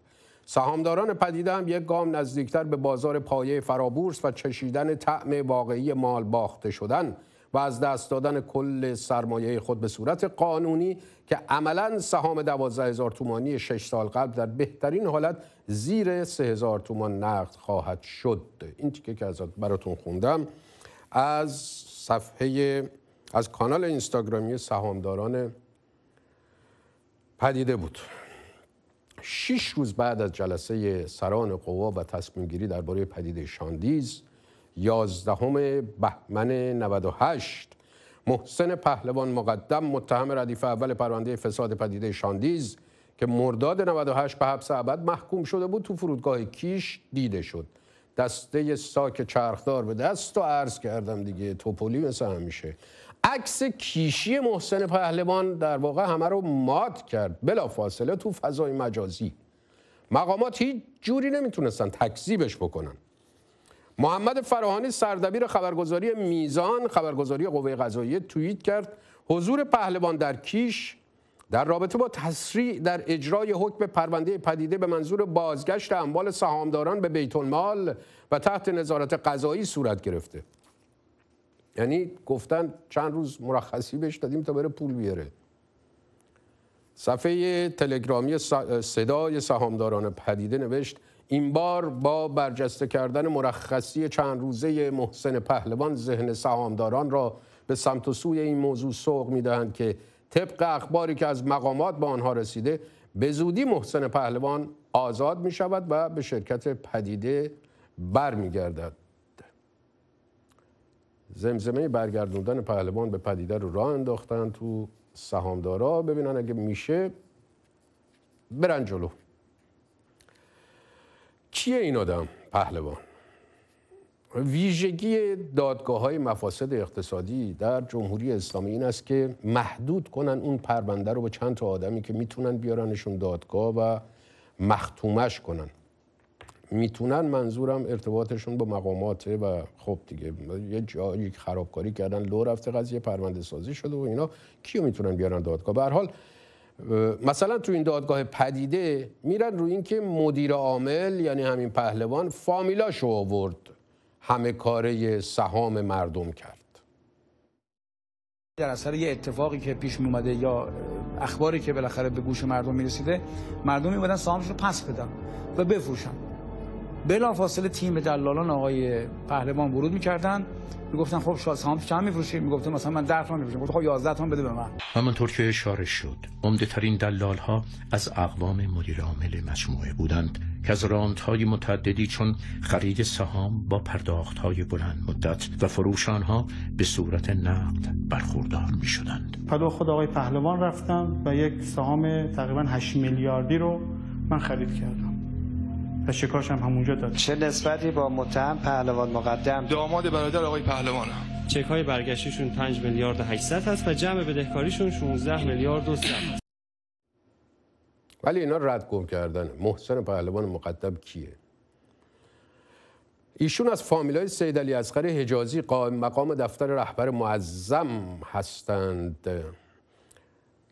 سهامداران پدیده هم یک گام نزدیکتر به بازار پایه فرابورس و چشیدن طعم واقعی مال باخته شدن و از دست دادن کل سرمایه خود به صورت قانونی که عملا سهام دوازده هزار تومانی شش سال قبل در بهترین حالت زیر سه هزار تومان نقد خواهد شد این تیکه که از براتون خوندم از صفحه از کانال اینستاگرامی سهامداران پدیده بود شش روز بعد از جلسه سران قوا و تصمیم گیری درباره پدیده شاندیز یازدهم بهمن 98 محسن پهلوان مقدم متهم ردیف اول پرونده فساد پدیده شاندیز که مرداد 98 به حبس ابد محکوم شده بود تو فرودگاه کیش دیده شد دسته ساک چرخدار به دست و عرض کردم دیگه توپولی مثل همیشه عکس کیشی محسن پهلوان در واقع همه رو مات کرد بلا فاصله تو فضای مجازی مقامات هیچ جوری نمیتونستن تکذیبش بکنن محمد فراهانی سردبیر خبرگزاری میزان خبرگزاری قوه قضاییه توییت کرد حضور پهلوان در کیش در رابطه با تسریع در اجرای حکم پرونده پدیده به منظور بازگشت اموال سهامداران به بیت المال و تحت نظارت قضایی صورت گرفته یعنی گفتن چند روز مرخصی بهش دادیم تا بره پول بیاره صفحه تلگرامی صدای سهامداران پدیده نوشت این بار با برجسته کردن مرخصی چند روزه محسن پهلوان ذهن سهامداران را به سمت و سوی این موضوع سوق میدهند که طبق اخباری که از مقامات به آنها رسیده به زودی محسن پهلوان آزاد می شود و به شرکت پدیده برمیگردد زمزمه برگردوندن پهلوان به پدیده رو راه انداختن تو سهامدارا ببینن اگه میشه برن جلو کیه این آدم پهلوان ویژگی دادگاه های مفاسد اقتصادی در جمهوری اسلامی این است که محدود کنن اون پرونده رو به چند تا آدمی که میتونن بیارنشون دادگاه و مختومش کنن میتونن منظورم ارتباطشون با مقاماته و خب دیگه یه جایی خرابکاری کردن لو رفته قضیه پرونده سازی شده و اینا کیو میتونن بیارن دادگاه به حال مثلا تو این دادگاه پدیده میرن روی اینکه مدیر عامل یعنی همین پهلوان فامیلاشو آورد همه کاره سهام مردم کرد در اثر یه اتفاقی که پیش می اومده یا اخباری که بالاخره به گوش مردم می رسیده مردم می سهامش رو پس بدن و بفروشن بلافاصله تیم دلالان آقای پهلوان ورود میکردن میگفتن خب شاز سهام چند میفروشی مثلا من 10 تومن میفروشم گفت خب 11 بده به من همانطور که اشاره شد عمده ترین دلال ها از اقوام مدیر عامل مجموعه بودند که از رانت متعددی چون خرید سهام با پرداخت های بلند مدت و فروش آنها به صورت نقد برخوردار می شدند پدا خود آقای پهلوان رفتم و یک سهام تقریبا 8 میلیاردی رو من خرید کردم و شکاش هم همونجا داد چه نسبتی با متهم پهلوان مقدم داماد برادر آقای پهلوانم چک های برگشتشون 5 میلیارد و 800 هست و جمع بدهکاریشون 16 میلیارد و 300 هست ولی اینا رد گم کردن محسن پهلوان مقدم کیه ایشون از فامیلای سید علی اصغر حجازی قائم مقام دفتر رهبر معظم هستند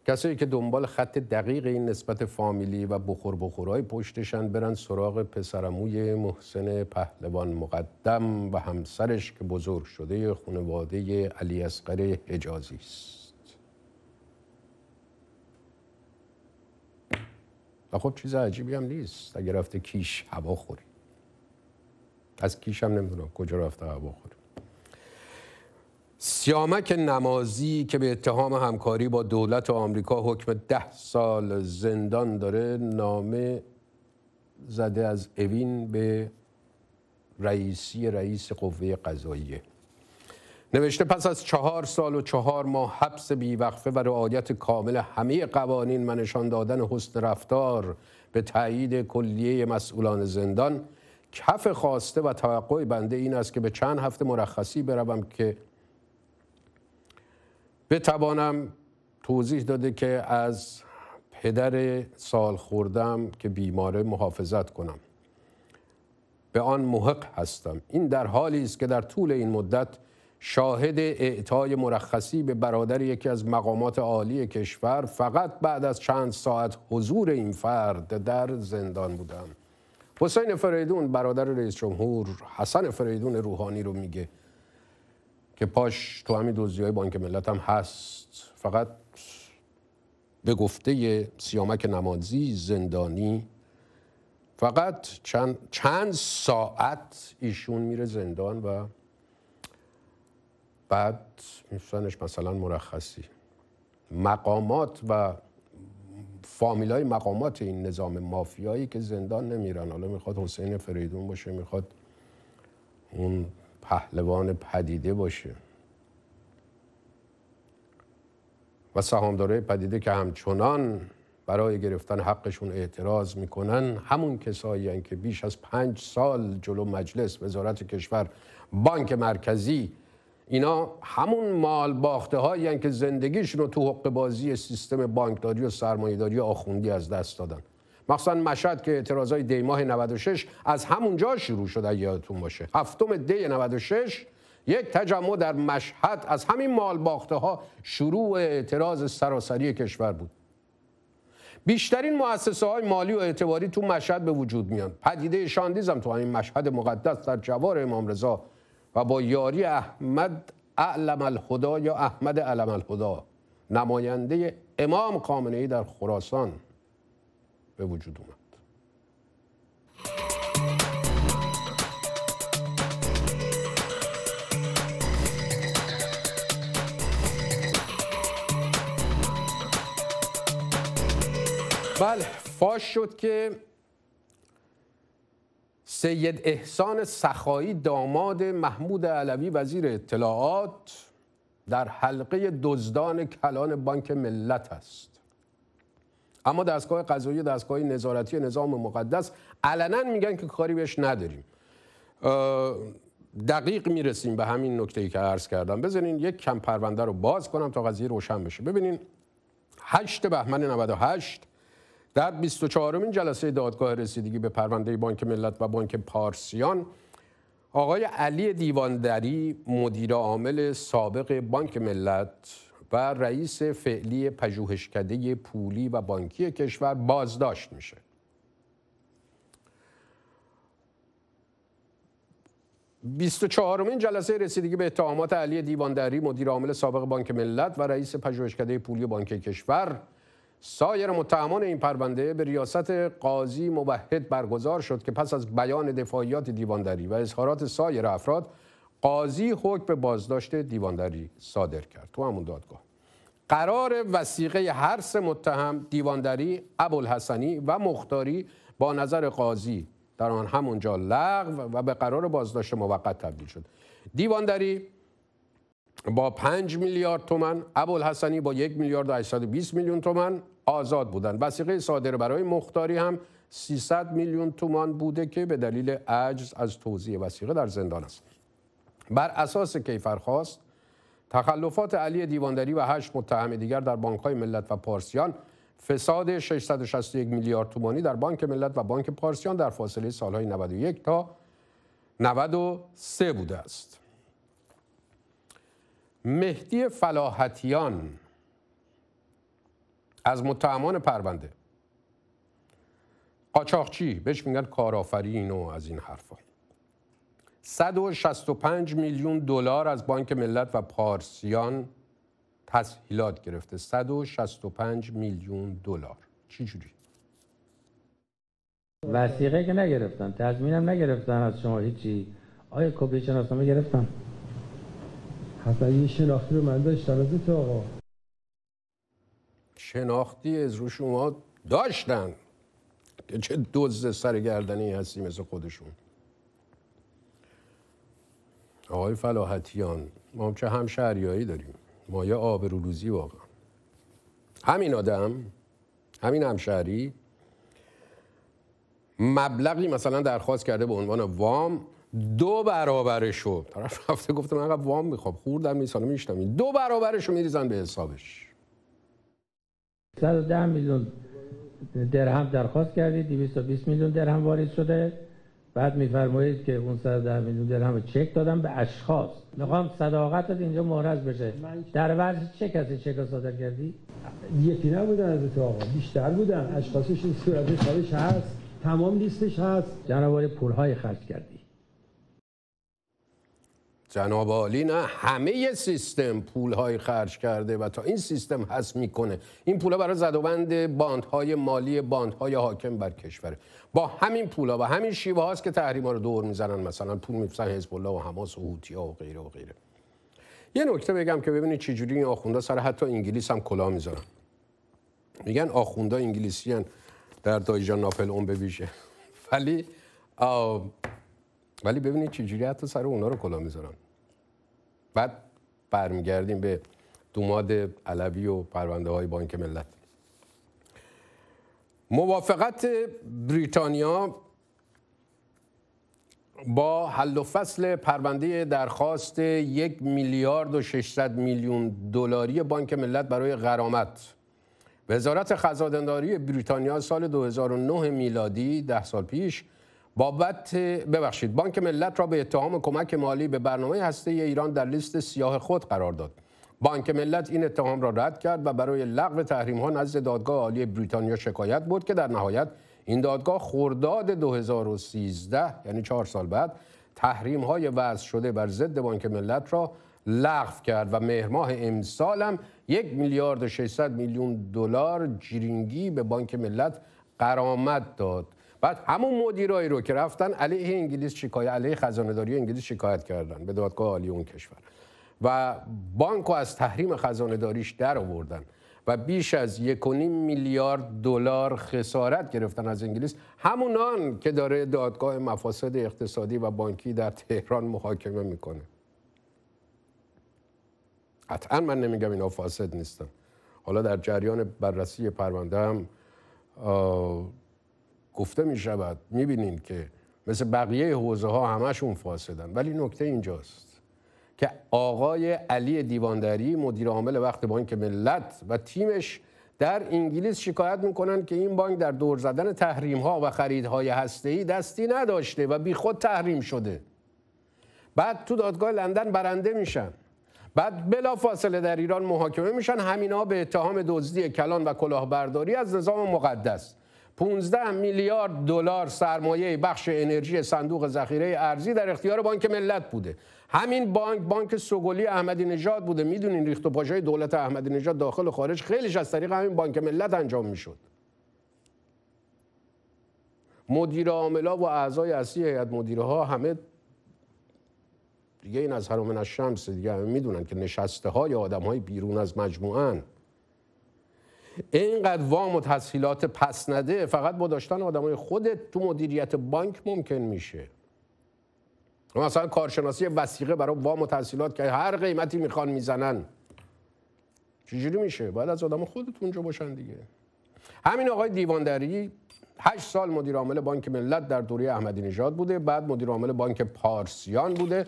کسایی که دنبال خط دقیق این نسبت فامیلی و بخور بخورای پشتشن برن سراغ پسرموی محسن پهلوان مقدم و همسرش که بزرگ شده خانواده علی اصغر حجازی است و خب چیز عجیبی هم نیست اگر رفته کیش هوا خوری از کیش هم نمیدونم کجا رفته هوا خوری سیامک نمازی که به اتهام همکاری با دولت آمریکا حکم ده سال زندان داره نامه زده از اوین به رئیسی رئیس قوه قضاییه نوشته پس از چهار سال و چهار ماه حبس بیوقفه و رعایت کامل همه قوانین منشان دادن حسن رفتار به تایید کلیه مسئولان زندان کف خواسته و توقع بنده این است که به چند هفته مرخصی بروم که بتوانم توضیح داده که از پدر سال خوردم که بیماره محافظت کنم به آن محق هستم این در حالی است که در طول این مدت شاهد اعطای مرخصی به برادر یکی از مقامات عالی کشور فقط بعد از چند ساعت حضور این فرد در زندان بودم حسین فریدون برادر رئیس جمهور حسن فریدون روحانی رو میگه که پاش تو همین دوزی های بانک ملت هم هست فقط به گفته سیامک نمازی زندانی فقط چند, چند ساعت ایشون میره زندان و بعد میفتنش مثلا مرخصی مقامات و فامیلای مقامات این نظام مافیایی که زندان نمیرن حالا میخواد حسین فریدون باشه میخواد اون پهلوان پدیده باشه و سهامدارای پدیده که همچنان برای گرفتن حقشون اعتراض میکنن همون کسایی که بیش از پنج سال جلو مجلس وزارت کشور بانک مرکزی اینا همون مال باخته هایی که زندگیشون رو تو حق بازی سیستم بانکداری و سرمایهداری آخوندی از دست دادن مخصوصا مشهد که اعتراضای دی ماه 96 از همونجا شروع شد یادتون باشه هفتم دی 96 یک تجمع در مشهد از همین مال ها شروع اعتراض سراسری کشور بود بیشترین مؤسسه های مالی و اعتباری تو مشهد به وجود میان پدیده شاندیزم تو همین مشهد مقدس در جوار امام رضا و با یاری احمد علم الهدا یا احمد علم الخدا نماینده امام خامنه ای در خراسان به وجود اومد بله فاش شد که سید احسان سخایی داماد محمود علوی وزیر اطلاعات در حلقه دزدان کلان بانک ملت است اما دستگاه قضایی دستگاه نظارتی نظام مقدس علنا میگن که کاری بهش نداریم دقیق میرسیم به همین نکته ای که عرض کردم بزنین یک کم پرونده رو باز کنم تا قضیه روشن بشه ببینین 8 بهمن 98 در 24 مین جلسه دادگاه رسیدگی به پرونده بانک ملت و بانک پارسیان آقای علی دیواندری مدیر عامل سابق بانک ملت و رئیس فعلی پژوهشکده پولی و بانکی کشور بازداشت میشه بیست و چهارمین جلسه رسیدگی به اتهامات علی دیواندری مدیر عامل سابق بانک ملت و رئیس پژوهشکده پولی بانک کشور سایر متهمان این پرونده به ریاست قاضی موحد برگزار شد که پس از بیان دفاعیات دیواندری و اظهارات سایر افراد قاضی حکم به بازداشت دیواندری صادر کرد تو همون دادگاه قرار وسیقه هر سه متهم دیواندری ابوالحسنی و مختاری با نظر قاضی در آن همونجا لغو و به قرار بازداشت موقت تبدیل شد دیواندری با 5 میلیارد تومن ابوالحسنی با یک میلیارد و 820 میلیون تومن آزاد بودند وسیقه صادر برای مختاری هم 300 میلیون تومان بوده که به دلیل عجز از توضیح وسیقه در زندان است بر اساس کیفرخواست تخلفات علی دیواندری و هشت متهم دیگر در بانکهای ملت و پارسیان فساد 661 میلیارد تومانی در بانک ملت و بانک پارسیان در فاصله سالهای 91 تا 93 بوده است مهدی فلاحتیان از متهمان پرونده قاچاقچی بهش میگن کارآفرین و از این حرفها 165 میلیون دلار از بانک ملت و پارسیان تسهیلات گرفته 165 میلیون دلار چی جوری وسیقه که نگرفتن تضمینم نگرفتن از شما هیچی آیا کپی شناسنامه گرفتن حتی یه شناختی رو من داشتن از تو آقا شناختی از رو شما داشتن که چه دوز سرگردنی هستی مثل خودشون آقای فلاحتیان ما هم چه همشهریایی داریم مایه آبرولوزی واقعا همین آدم همین همشهری مبلغی مثلا درخواست کرده به عنوان وام دو برابرش رو طرف رفته گفته من وام میخوام خوردم میسانه میشتم دو برابرش رو میریزن به حسابش 110 میلیون درهم درخواست کردید 220 میلیون درهم وارد شده بعد میفرمایید که اون ده میلیون درهم چک دادم به اشخاص میخوام صداقتت اینجا مهرز بشه در ورز چه کسی چک صادر کردی یکی نبودن از اتاقا بیشتر بودن اشخاصش این صورتش هست تمام لیستش هست جناب پولهای خرج کردی جناب عالی نه همه سیستم پولهای خرج کرده و تا این سیستم هست میکنه این پول برای زدوبند باندهای مالی باندهای حاکم بر کشوره با همین ها و همین شیوه هاست که ها رو دور میزنن مثلا پول میفسن حزب الله و حماس و ها و غیره و غیره یه نکته بگم که ببینید چجوری این آخوندا سر حتی انگلیس هم کلا میذارن میگن آخوندا انگلیسی در دایجان ناپل اون به ولی ولی ببینید چجوری حتی سر اونا رو کلا میذارن بعد برمیگردیم به دوماد علوی و پرونده های بانک ملت موافقت بریتانیا با حل و فصل پرونده درخواست یک میلیارد و 600 میلیون دلاری بانک ملت برای غرامت وزارت خزادنداری بریتانیا سال 2009 میلادی ده سال پیش بابت ببخشید بانک ملت را به اتهام کمک مالی به برنامه هسته ایران در لیست سیاه خود قرار داد بانک ملت این اتهام را رد کرد و برای لغو تحریم ها نزد دادگاه عالی بریتانیا شکایت بود که در نهایت این دادگاه خرداد 2013 یعنی چهار سال بعد تحریم های وضع شده بر ضد بانک ملت را لغو کرد و مهر ماه امسال هم یک میلیارد و 600 میلیون دلار جیرینگی به بانک ملت قرامت داد بعد همون مدیرایی رو که رفتن علیه انگلیس شکایت علیه داری انگلیس شکایت کردن به دادگاه عالی اون کشور و رو از تحریم خزانه داریش در آوردن و بیش از 1.5 میلیارد دلار خسارت گرفتن از انگلیس همونان که داره دادگاه مفاسد اقتصادی و بانکی در تهران محاکمه میکنه قطعا من نمیگم اینا فاسد نیستن حالا در جریان بررسی پرونده هم گفته می شود می که مثل بقیه حوزه ها همشون فاسدن ولی نکته اینجاست که آقای علی دیواندری مدیر عامل وقت بانک ملت و تیمش در انگلیس شکایت میکنن که این بانک در دور زدن تحریم ها و های هسته ای دستی نداشته و بی خود تحریم شده بعد تو دادگاه لندن برنده میشن بعد بلا فاصله در ایران محاکمه میشن همینا به اتهام دزدی کلان و کلاهبرداری از نظام مقدس 15 میلیارد دلار سرمایه بخش انرژی صندوق ذخیره ارزی در اختیار بانک ملت بوده همین بانک بانک سوگلی احمدی نژاد بوده میدونین ریخت و پاشای دولت احمدی نژاد داخل و خارج خیلیش از طریق همین بانک ملت انجام میشد مدیر عاملا و اعضای اصلی هیئت مدیره ها همه دیگه این از حرام الشمس دیگه همه میدونن که نشسته های آدم های بیرون از مجموعه اینقدر وام و تسهیلات پس نده فقط با داشتن آدمای خودت تو مدیریت بانک ممکن میشه مثلا کارشناسی وسیقه برای وام و تسهیلات که هر قیمتی میخوان میزنن چجوری میشه باید از آدم خودت اونجا باشن دیگه همین آقای دیواندری هشت سال مدیر عامل بانک ملت در دوره احمدی نژاد بوده بعد مدیر عامل بانک پارسیان بوده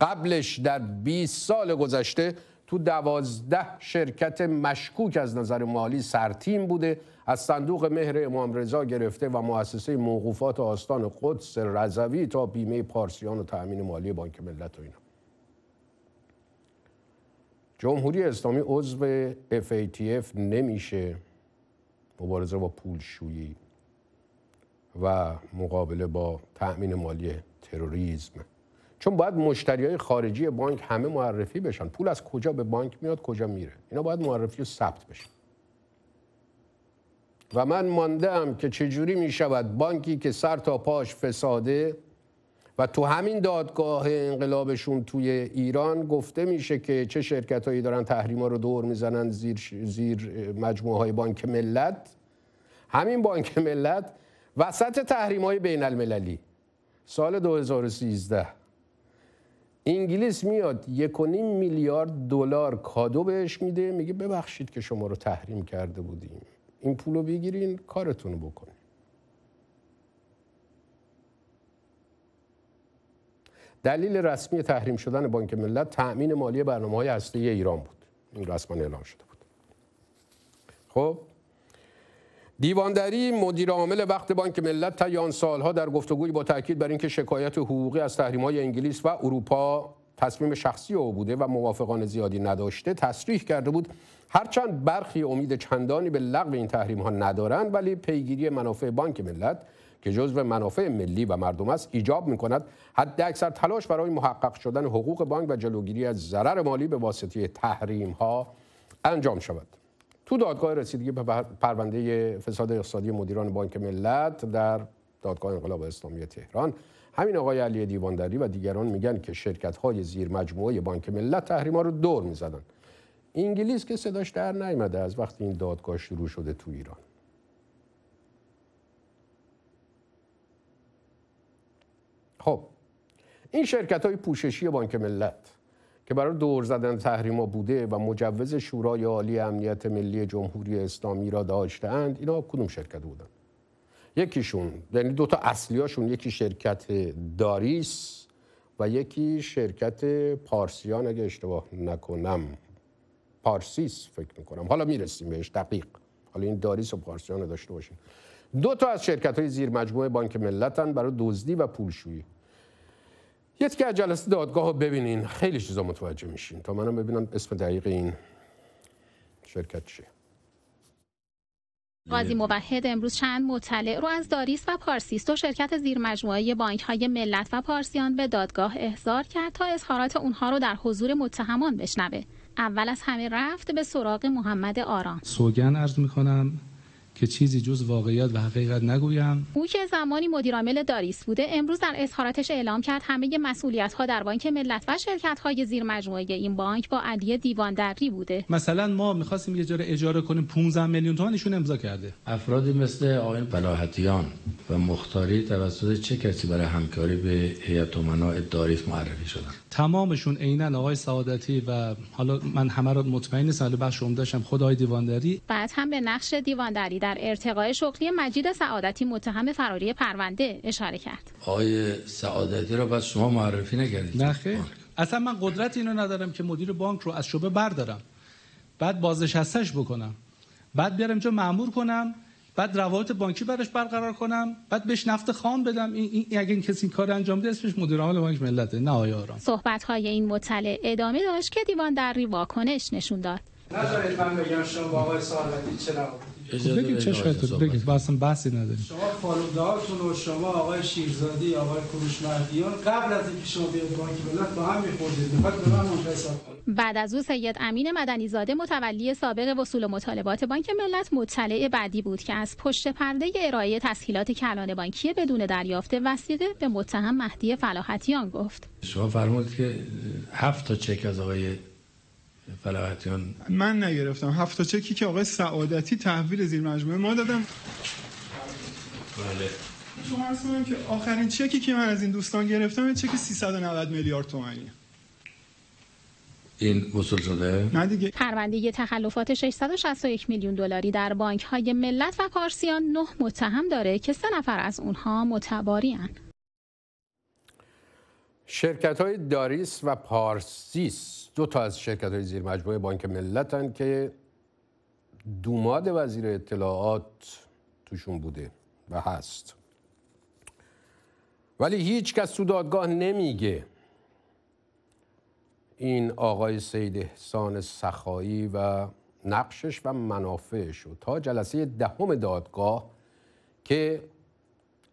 قبلش در 20 سال گذشته تو دوازده شرکت مشکوک از نظر مالی سرتیم بوده از صندوق مهر امام رضا گرفته و مؤسسه موقوفات آستان قدس رضوی تا بیمه پارسیان و تأمین مالی بانک ملت و اینا جمهوری اسلامی عضو FATF نمیشه مبارزه با پولشویی و مقابله با تأمین مالی تروریسم چون باید مشتری های خارجی بانک همه معرفی بشن پول از کجا به بانک میاد کجا میره اینا باید معرفی و ثبت بشن و من مانده که چجوری میشود بانکی که سر تا پاش فساده و تو همین دادگاه انقلابشون توی ایران گفته میشه که چه شرکت هایی دارن تحریما رو دور میزنن زیر, زیر مجموعه های بانک ملت همین بانک ملت وسط تحریم های بین المللی سال 2013 انگلیس میاد یک میلیارد دلار کادو بهش میده میگه ببخشید که شما رو تحریم کرده بودیم این پولو بگیرین کارتون رو دلیل رسمی تحریم شدن بانک ملت تأمین مالی برنامه های ایران بود این رسما اعلام شده بود خب دیواندری مدیر عامل وقت بانک ملت تا آن سالها در گفتگوی با تاکید بر اینکه شکایت حقوقی از های انگلیس و اروپا تصمیم شخصی او بوده و موافقان زیادی نداشته تصریح کرده بود هرچند برخی امید چندانی به لغو این تحریم ها ندارند ولی پیگیری منافع بانک ملت که جزو منافع ملی و مردم است ایجاب می کند حد اکثر تلاش برای محقق شدن حقوق بانک و جلوگیری از ضرر مالی به واسطه تحریم ها انجام شود تو دادگاه رسیدگی به پرونده فساد اقتصادی مدیران بانک ملت در دادگاه انقلاب اسلامی تهران همین آقای علی دیواندری و دیگران میگن که شرکت های زیر مجموعه بانک ملت تحریما رو دور میزدن انگلیس که صداش در نیامده از وقتی این دادگاه شروع شده تو ایران خب این شرکت های پوششی بانک ملت که برای دور زدن تحریما بوده و مجوز شورای عالی امنیت ملی جمهوری اسلامی را داشتند اینا کدوم شرکت بودن یکیشون یعنی دو تا اصلیاشون یکی شرکت داریس و یکی شرکت پارسیان اگه اشتباه نکنم پارسیس فکر میکنم حالا میرسیم بهش دقیق حالا این داریس و پارسیان رو داشته باشیم دو تا از شرکت های زیر مجموعه بانک ملتن برای دزدی و پولشویی یه که از جلسه دادگاه رو ببینین خیلی چیزا متوجه میشین تا منم ببینم اسم دقیق این شرکت چیه قاضی موحد امروز چند مطلع رو از داریس و پارسیست و شرکت زیر مجموعه بانک های ملت و پارسیان به دادگاه احضار کرد تا اظهارات اونها رو در حضور متهمان بشنوه اول از همه رفت به سراغ محمد آرام سوگن عرض میکنم که چیزی جز واقعیت و حقیقت نگویم او که زمانی مدیرعامل داریس بوده امروز در اظهاراتش اعلام کرد همه مسئولیت ها در بانک ملت و شرکت های زیر مجموعه این بانک با علی دیواندری بوده مثلا ما میخواستیم یه جوره اجاره کنیم 15 میلیون تومان ایشون امضا کرده افرادی مثل آقای فلاحتیان و مختاری توسط چه کسی برای همکاری به هیئت امنا داریس معرفی شدند تمامشون عینا آقای سعادتی و حالا من همه را مطمئن نیستم حالا بخش داشتم خدای دیواندری بعد هم به نقش دیواندری در ارتقای شغلی مجید سعادتی متهم فراری پرونده اشاره کرد آقای سعادتی را بعد شما معرفی نکردید نه اصلا من قدرت اینو ندارم که مدیر بانک رو از شبه بردارم بعد بازش هستش بکنم بعد بیارم اینجا معمور کنم بعد روابط بانکی براش برقرار کنم بعد بهش نفت خام بدم این, این اگه این کسی کار انجام بده اسمش مدیر عامل بانک ملته نه آیا آرام صحبت های این مطلع ادامه داشت که دیوان در واکنش نشون داد نظرت من بگم شما با آقای بگید چشمتون بگید بحثی نداریم شما فالوداتون و شما آقای شیرزادی آقای کوروشمردیان قبل از اینکه شما بیاد بانک ملت با هم می‌خوردید بعد به من بعد از او سید امین مدنی زاده متولی سابق وصول و مطالبات بانک ملت مطلع بعدی بود که از پشت پرده ارائه تسهیلات کلان بانکی بدون دریافت وسیقه به متهم مهدی فلاحتیان گفت شما فرمودید که هفت تا چک از آقای فلاحتیان من نگرفتم هفت تا چکی که آقای سعادتی تحویل زیر مجموعه ما دادم بله شما که آخرین چکی که من از این دوستان گرفتم این چک 390 میلیارد تومانیه این وصول شده؟ نه دیگه پرونده تخلفات 661 میلیون دلاری در بانک های ملت و پارسیان نه متهم داره که سه نفر از اونها متباری هن. شرکت های داریس و پارسیس دو تا از شرکت های زیر مجموعه بانک هن که دوماد وزیر اطلاعات توشون بوده و هست ولی هیچ کس تو دادگاه نمیگه این آقای سید احسان سخایی و نقشش و منافعش و تا جلسه دهم دادگاه که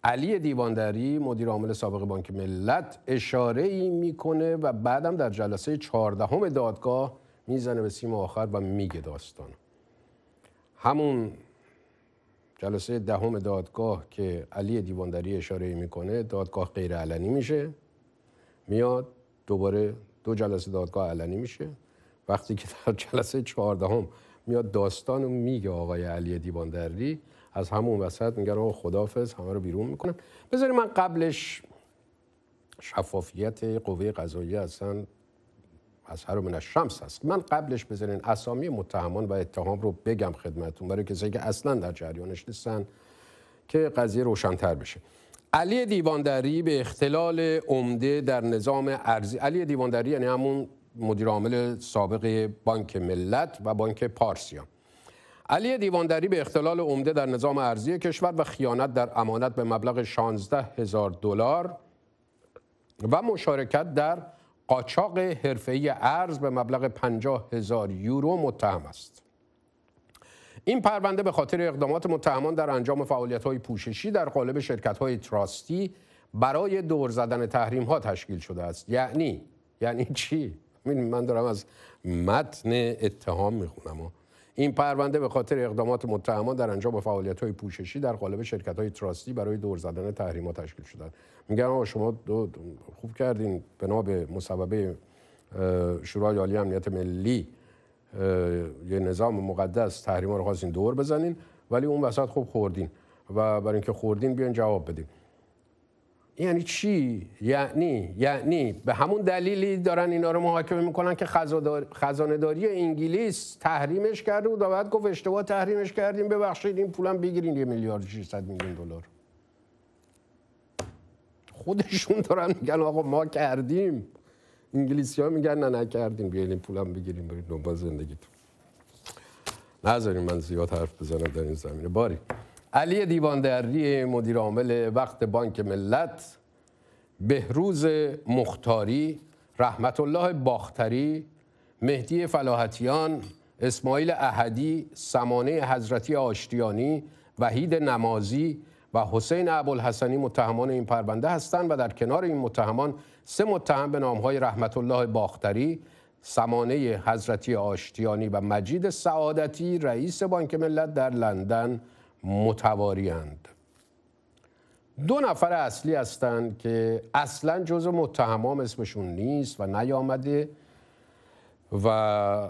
علی دیواندری مدیر عامل سابق بانک ملت اشاره ای میکنه و بعدم در جلسه چهاردهم دادگاه میزنه به سیم آخر و میگه داستان همون جلسه دهم دادگاه که علی دیواندری اشاره ای میکنه دادگاه غیر علنی میشه میاد دوباره دو جلسه دادگاه علنی میشه وقتی که در جلسه چهاردهم میاد داستان و میگه آقای علی دیواندری از همون وسط میگه آقا خدافظ همه رو بیرون میکنم بذاری من قبلش شفافیت قوه قضایی اصلا از هر من شمس هست من قبلش بذارین اسامی متهمان و اتهام رو بگم خدمتون برای کسایی که اصلا در جریانش نیستن که قضیه روشنتر بشه علی دیواندری به اختلال عمده در نظام ارزی علی دیواندری یعنی همون مدیر عامل سابق بانک ملت و بانک پارسیان علی دیواندری به اختلال عمده در نظام ارزی کشور و خیانت در امانت به مبلغ 16 هزار دلار و مشارکت در قاچاق حرفه‌ای ارز به مبلغ 50 هزار یورو متهم است. این پرونده به خاطر اقدامات متهمان در انجام های پوششی در قالب های تراستی برای دور زدن تحریم ها تشکیل شده است یعنی یعنی چی من دارم از متن اتهام میخونم این پرونده به خاطر اقدامات متهمان در انجام فعالیت‌های پوششی در قالب شرکت‌های تراستی برای دور زدن ها تشکیل شده میگن آقا شما خوب کردین بنا به مصوبه شورای عالی امنیت ملی یه نظام مقدس تحریم‌ها رو خواستین دور بزنین ولی اون وسط خوب خوردین و برای اینکه خوردین بیان جواب بدین یعنی چی یعنی یعنی به همون دلیلی دارن اینا رو محاکمه میکنن که خزانه داری انگلیس تحریمش کرده و بعد گفت اشتباه تحریمش کردیم ببخشید این پولم بگیرین یه میلیارد 600 میلیون دلار خودشون دارن میگن آقا ما کردیم انگلیسی ها میگن نه نکردیم بیاین این پولم بگیریم برید دنبال زندگیتون نذارین من زیاد حرف بزنم در این زمینه باری علی دیواندری مدیر عامل وقت بانک ملت بهروز مختاری رحمت الله باختری مهدی فلاحتیان اسماعیل احدی سمانه حضرتی آشتیانی وحید نمازی و حسین ابوالحسنی متهمان این پرونده هستند و در کنار این متهمان سه متهم به نامهای رحمت الله باختری سمانه حضرتی آشتیانی و مجید سعادتی رئیس بانک ملت در لندن متواریند دو نفر اصلی هستند که اصلا جز متهمام اسمشون نیست و نیامده و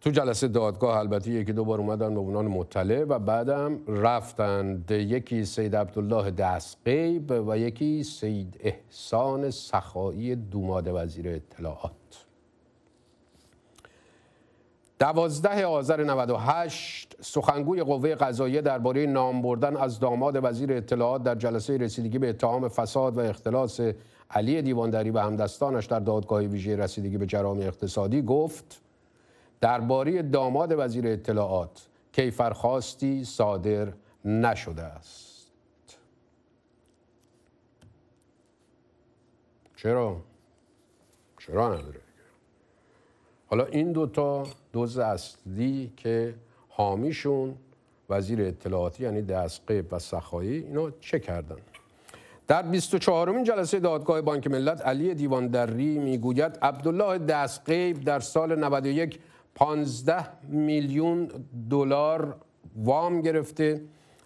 تو جلسه دادگاه البته یکی دو بار اومدن به عنوان مطلع و بعدم رفتند یکی سید عبدالله دستقیب و یکی سید احسان سخایی دوماد وزیر اطلاعات دوازده آذر 98 سخنگوی قوه قضاییه درباره نام بردن از داماد وزیر اطلاعات در جلسه رسیدگی به اتهام فساد و اختلاس علی دیواندری و همدستانش در دادگاه ویژه رسیدگی به جرام اقتصادی گفت درباره داماد وزیر اطلاعات کیفرخواستی صادر نشده است چرا؟ چرا نداره؟ حالا این دوتا دوز اصلی که حامیشون وزیر اطلاعاتی یعنی دستقیب و سخایی اینا چه کردن در 24 مین جلسه دادگاه بانک ملت علی دیوان میگوید عبدالله دستقیب در سال 91 15 میلیون دلار وام گرفته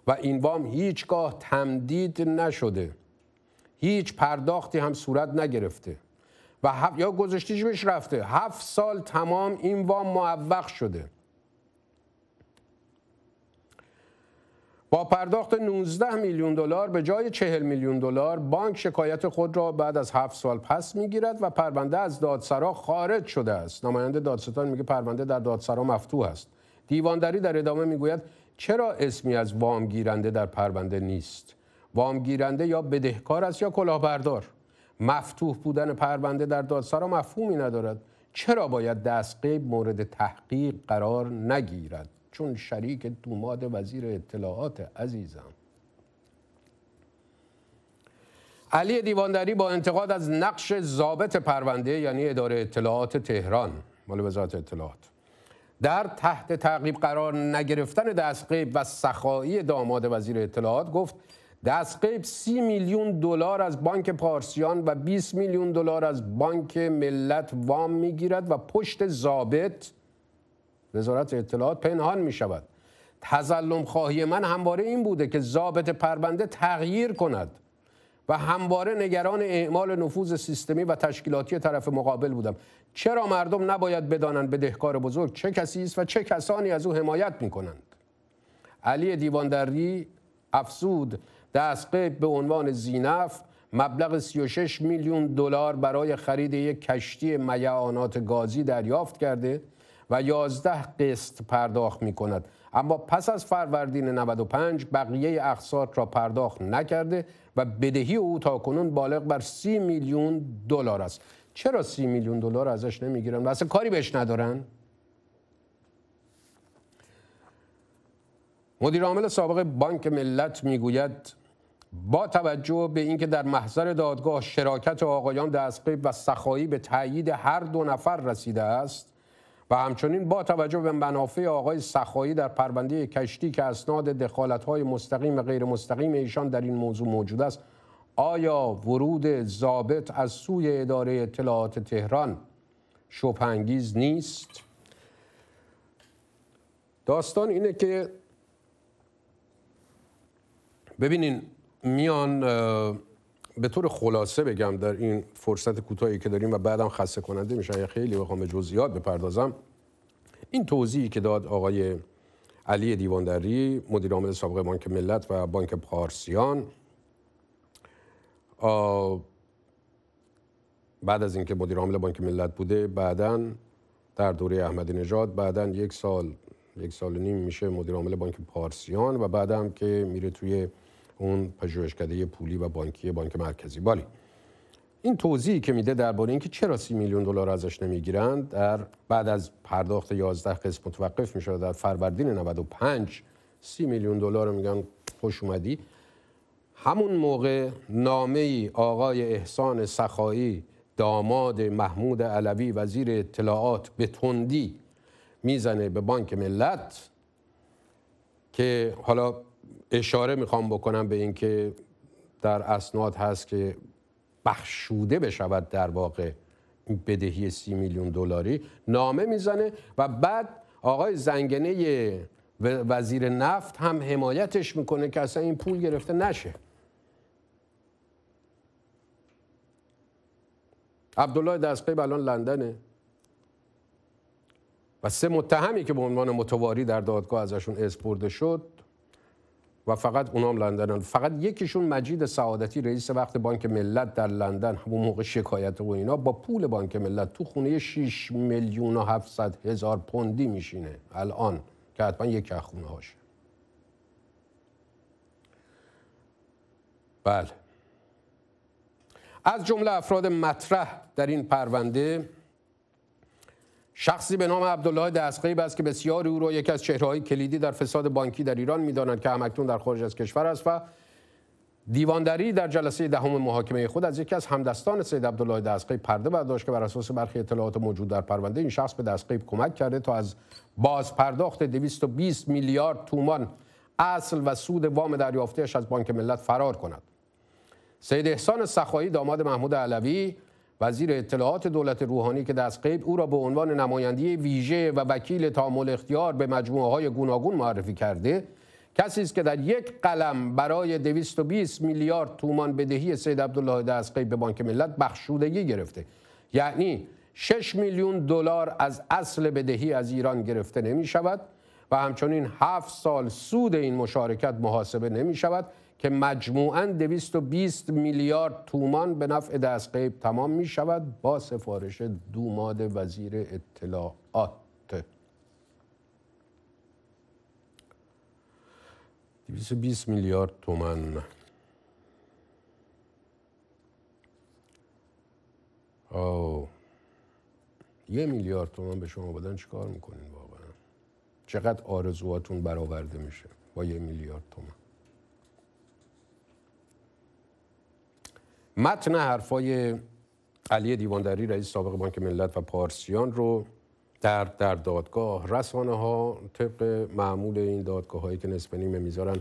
و این وام هیچگاه تمدید نشده هیچ پرداختی هم صورت نگرفته و هف... یا گذاشتیش رفته هفت سال تمام این وام معوق شده با پرداخت 19 میلیون دلار به جای 40 میلیون دلار بانک شکایت خود را بعد از هفت سال پس میگیرد و پرونده از دادسرا خارج شده است نماینده دادستان میگه پرونده در دادسرا مفتوح است دیواندری در ادامه میگوید چرا اسمی از وام گیرنده در پرونده نیست وام گیرنده یا بدهکار است یا کلاهبردار مفتوح بودن پرونده در دادسرا مفهومی ندارد چرا باید قیب مورد تحقیق قرار نگیرد چون شریک دوماد وزیر اطلاعات عزیزم علی دیواندری با انتقاد از نقش ضابط پرونده یعنی اداره اطلاعات تهران مال وزارت اطلاعات در تحت تعقیب قرار نگرفتن دستقیب و سخایی داماد وزیر اطلاعات گفت دست قیب میلیون دلار از بانک پارسیان و 20 میلیون دلار از بانک ملت وام میگیرد و پشت ضابط وزارت اطلاعات پنهان می شود تظلم خواهی من همواره این بوده که ضابط پرونده تغییر کند و همواره نگران اعمال نفوذ سیستمی و تشکیلاتی طرف مقابل بودم چرا مردم نباید بدانند بدهکار بزرگ چه کسی است و چه کسانی از او حمایت می کنند علی دیواندری افسود دستقیب به عنوان زینف مبلغ 36 میلیون دلار برای خرید یک کشتی میعانات گازی دریافت کرده و 11 قسط پرداخت می کند. اما پس از فروردین 95 بقیه اقساط را پرداخت نکرده و بدهی او تا کنون بالغ بر 30 میلیون دلار است. چرا 30 میلیون دلار ازش نمیگیرن و اصلا کاری بهش ندارن؟ مدیر عامل سابق بانک ملت میگوید با توجه به اینکه در محضر دادگاه شراکت آقایان دستقیب و سخایی به تایید هر دو نفر رسیده است و همچنین با توجه به منافع آقای سخایی در پرونده کشتی که اسناد دخالت‌های مستقیم و غیر مستقیم ایشان در این موضوع موجود است آیا ورود ضابط از سوی اداره اطلاعات تهران شبهانگیز نیست داستان اینه که ببینین میان به طور خلاصه بگم در این فرصت کوتاهی که داریم و بعدم خسته کننده میشه یه یعنی خیلی بخوام به جزئیات بپردازم این توضیحی که داد آقای علی دیواندری مدیر عامل سابق بانک ملت و بانک پارسیان بعد از اینکه مدیر عامل بانک ملت بوده بعدا در دوره احمدی نژاد بعدا یک سال یک سال و نیم میشه مدیر عامل بانک پارسیان و بعدم که میره توی اون پژوهشکده پولی و بانکی بانک مرکزی بالی این توضیحی که میده درباره اینکه چرا سی میلیون دلار ازش نمیگیرند در بعد از پرداخت 11 قسط متوقف میشه در فروردین 95 سی میلیون دلار رو میگن خوش اومدی همون موقع نامه ای آقای احسان سخایی داماد محمود علوی وزیر اطلاعات به تندی میزنه به بانک ملت که حالا اشاره میخوام بکنم به اینکه در اسناد هست که بخشوده بشود در واقع بدهی سی میلیون دلاری نامه میزنه و بعد آقای زنگنه وزیر نفت هم حمایتش میکنه که اصلا این پول گرفته نشه عبدالله دستقی الان لندنه و سه متهمی که به عنوان متواری در دادگاه ازشون اسپرده شد و فقط اونام لندن فقط یکیشون مجید سعادتی رئیس وقت بانک ملت در لندن همون موقع شکایت و اینا با پول بانک ملت تو خونه 6 میلیون و 700 هزار پوندی میشینه الان که حتما یک از خونه هاشه بله از جمله افراد مطرح در این پرونده شخصی به نام عبدالله دستقیب است که بسیاری او را یکی از چهرههای کلیدی در فساد بانکی در ایران میدانند که همکنون در خارج از کشور است و دیواندری در جلسه دهم محاکمه خود از یکی از همدستان سید عبدالله دستقیب پرده برداشت که بر اساس برخی اطلاعات موجود در پرونده این شخص به دستقیب کمک کرده تا از باز پرداخت 220 میلیارد تومان اصل و سود وام دریافتهش از بانک ملت فرار کند سید احسان سخایی داماد محمود علوی وزیر اطلاعات دولت روحانی که دست قیب او را به عنوان نماینده ویژه و وکیل تامل اختیار به مجموعه های گوناگون معرفی کرده کسی است که در یک قلم برای 220 میلیارد تومان بدهی سید عبدالله قیب به بانک ملت بخشودگی گرفته یعنی 6 میلیون دلار از اصل بدهی از ایران گرفته نمی شود و همچنین هفت سال سود این مشارکت محاسبه نمی شود که مجموعاً 220 میلیارد تومان به نفع دستقیب تمام می شود با سفارش دوماد وزیر اطلاعات 220 میلیارد تومان. آو یه میلیارد تومن به شما بدن چیکار میکنین چقدر آرزواتون برآورده میشه با یه میلیارد تومن متن حرفای علی دیواندری رئیس سابق بانک ملت و پارسیان رو در, در دادگاه رسانه ها طبق معمول این دادگاه هایی که نسبه نیمه میذارن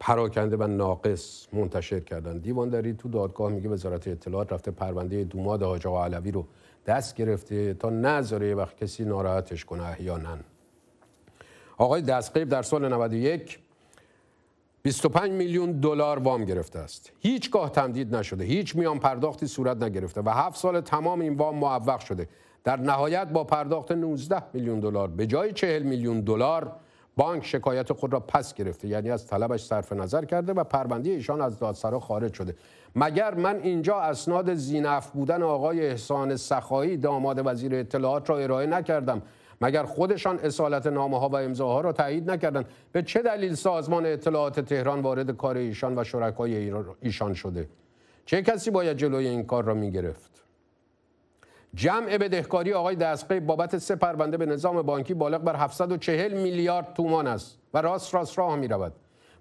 پراکنده و ناقص منتشر کردن دیواندری تو دادگاه میگه وزارت اطلاعات رفته پرونده دوماد حاج علوی رو دست گرفته تا نذاره وقت کسی ناراحتش کنه احیانا آقای دستقیب در سال 91 25 میلیون دلار وام گرفته است هیچگاه تمدید نشده هیچ میان پرداختی صورت نگرفته و هفت سال تمام این وام معوق شده در نهایت با پرداخت 19 میلیون دلار به جای 40 میلیون دلار بانک شکایت خود را پس گرفته یعنی از طلبش صرف نظر کرده و پرونده ایشان از دادسرا خارج شده مگر من اینجا اسناد زینف بودن آقای احسان سخایی داماد وزیر اطلاعات را ارائه نکردم مگر خودشان اصالت نامه ها و امضاها را تایید نکردند به چه دلیل سازمان اطلاعات تهران وارد کار ایشان و شرکای ایشان شده چه کسی باید جلوی این کار را می گرفت جمع بدهکاری آقای دستقی بابت سه پرونده به نظام بانکی بالغ بر 740 میلیارد تومان است و راست راست راه می رود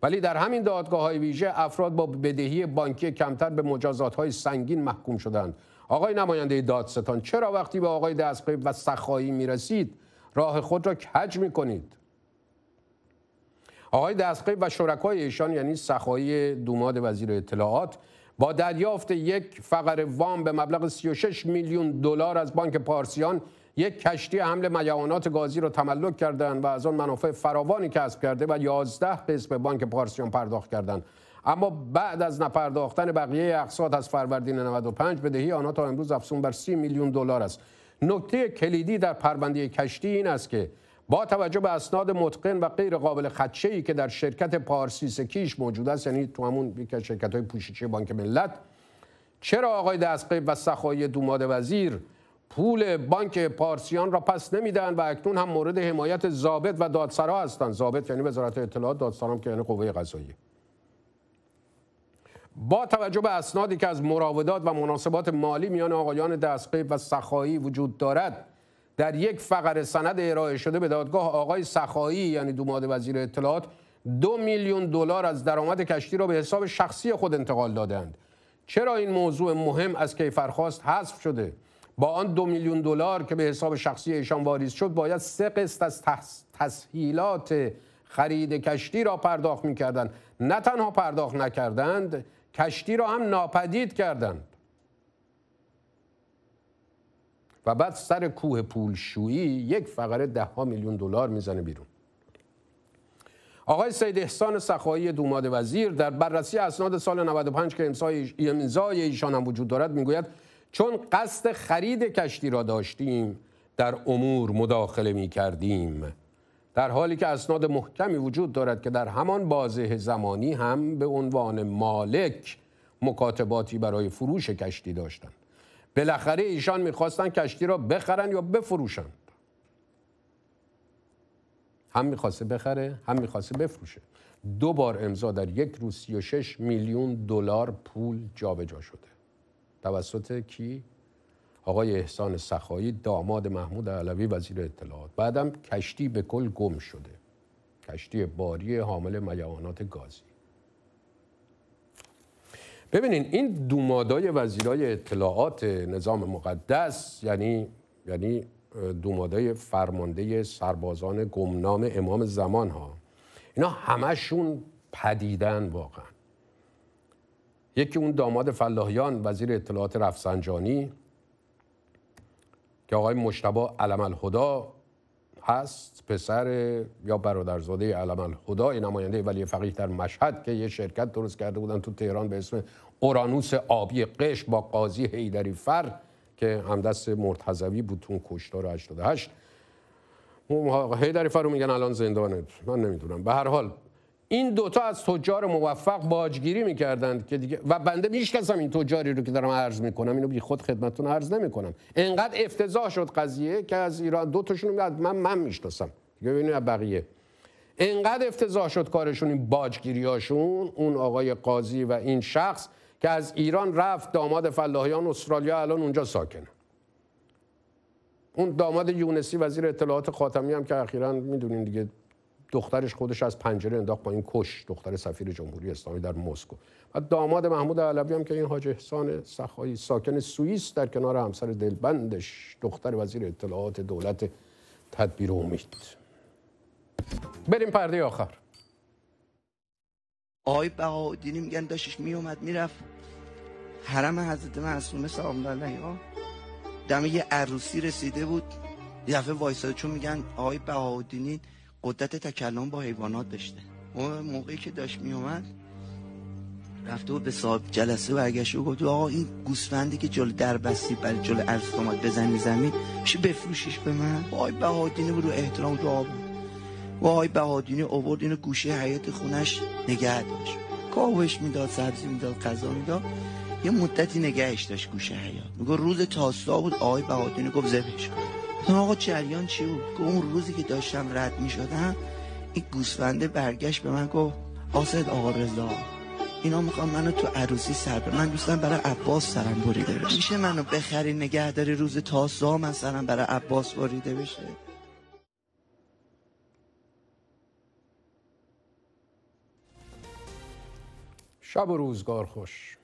ولی در همین دادگاه های ویژه افراد با بدهی بانکی کمتر به مجازات های سنگین محکوم شدند آقای نماینده دادستان چرا وقتی به آقای دستقی و سخایی می رسید راه خود را کج می کنید آقای دستقی و شرکای ایشان یعنی سخایی دوماد وزیر اطلاعات با دریافت یک فقر وام به مبلغ 36 میلیون دلار از بانک پارسیان یک کشتی حمل میعانات گازی را تملک کردند و از آن منافع فراوانی کسب کرده و 11 قسم به بانک پارسیان پرداخت کردند اما بعد از نپرداختن بقیه اقساط از فروردین 95 بدهی آنها تا امروز افزون بر 30 میلیون دلار است نکته کلیدی در پرونده کشتی این است که با توجه به اسناد متقن و غیر قابل خدشه ای که در شرکت پارسی سکیش موجود است یعنی تو همون یک شرکت های پوشیچه بانک ملت چرا آقای دستقیب و سخای دوماد وزیر پول بانک پارسیان را پس نمیدن و اکنون هم مورد حمایت ضابط و دادسرا هستند ضابط یعنی وزارت اطلاعات دادسرا که یعنی قوه قضاییه با توجه به اسنادی که از مراودات و مناسبات مالی میان آقایان دستقیب و سخایی وجود دارد در یک فقر سند ارائه شده به دادگاه آقای سخایی یعنی دوماد وزیر اطلاعات دو میلیون دلار از درآمد کشتی را به حساب شخصی خود انتقال دادند چرا این موضوع مهم از کیفرخواست حذف شده با آن دو میلیون دلار که به حساب شخصی ایشان واریز شد باید سه قسط از تسهیلات خرید کشتی را پرداخت میکردند نه تنها پرداخت نکردند کشتی را هم ناپدید کردند و بعد سر کوه پولشویی یک فقره ده ها میلیون دلار میزنه بیرون آقای سید احسان سخایی دوماد وزیر در بررسی اسناد سال 95 که امضای ایشان هم وجود دارد میگوید چون قصد خرید کشتی را داشتیم در امور مداخله می کردیم در حالی که اسناد محکمی وجود دارد که در همان بازه زمانی هم به عنوان مالک مکاتباتی برای فروش کشتی داشتند بالاخره ایشان میخواستند کشتی را بخرن یا بفروشند هم میخواسته بخره هم میخواسته بفروشه دو بار امضا در یک روز 36 میلیون دلار پول جابجا شده توسط کی آقای احسان سخایی داماد محمود علوی وزیر اطلاعات بعدم کشتی به کل گم شده کشتی باری حامل میعانات گازی ببینین این دومادای وزیرای اطلاعات نظام مقدس یعنی یعنی دومادای فرمانده سربازان گمنام امام زمان ها اینا همشون پدیدن واقعا یکی اون داماد فلاحیان وزیر اطلاعات رفسنجانی که آقای مشتبا علم الهدا هست پسر یا برادرزاده علم الهدا نماینده ولی فقیه در مشهد که یه شرکت درست کرده بودن تو تهران به اسم اورانوس آبی قش با قاضی حیدری فر که همدست مرتضوی بود تو کشتار 88 هیدری فر رو میگن الان زندانه من نمیدونم به هر حال این دوتا از تجار موفق باجگیری میکردند که دیگه و بنده میشکسم این تجاری رو که دارم عرض میکنم اینو بی خود خدمتون عرض نمیکنم انقدر افتضاح شد قضیه که از ایران دو تاشون رو من من میشناسم دیگه ببینید بقیه انقدر افتضاح شد کارشون این باجگیریاشون اون آقای قاضی و این شخص که از ایران رفت داماد فلاحیان استرالیا الان اونجا ساکنه اون داماد یونسی وزیر اطلاعات خاتمی هم که اخیرا میدونین دیگه دخترش خودش از پنجره انداخت با این کش دختر سفیر جمهوری اسلامی در مسکو و داماد محمود علوی هم که این حاج احسان سخایی ساکن سوئیس در کنار همسر دلبندش دختر وزیر اطلاعات دولت تدبیر امید بریم پرده آخر آی بهادینی میگن داشتش میومد میرفت حرم حضرت معصومه سلام الله ها دمه یه عروسی رسیده بود یه دفعه وایساده چون میگن آقای بهادینی قدرت تکلم با حیوانات داشته اون موقعی که داشت می اومد رفته به صاحب جلسه و برگشت و گفت آقا این گوسفندی که جل در بستی برای جل عرض اومد بزنی زمین میشه بفروشیش به من وای بهادینه بود رو احترام دعا بود وای بهادینه آورد اینو گوشه حیات خونش نگه داشت کاوش میداد سبزی میداد غذا میداد یه مدتی نگهش داشت گوشه حیات میگه روز تاستا بود آقای بهادینه گفت زبش کن آقا جریان چی بود که اون روزی که داشتم رد می شدم این گوسفنده برگشت به من گفت آسد آقا رضا اینا میخوام منو تو عروسی سر من دوستم برای عباس سرم بریده بشه میشه منو بخری نگهداری روز تاسا من سرم برای عباس بریده بشه شب و روزگار خوش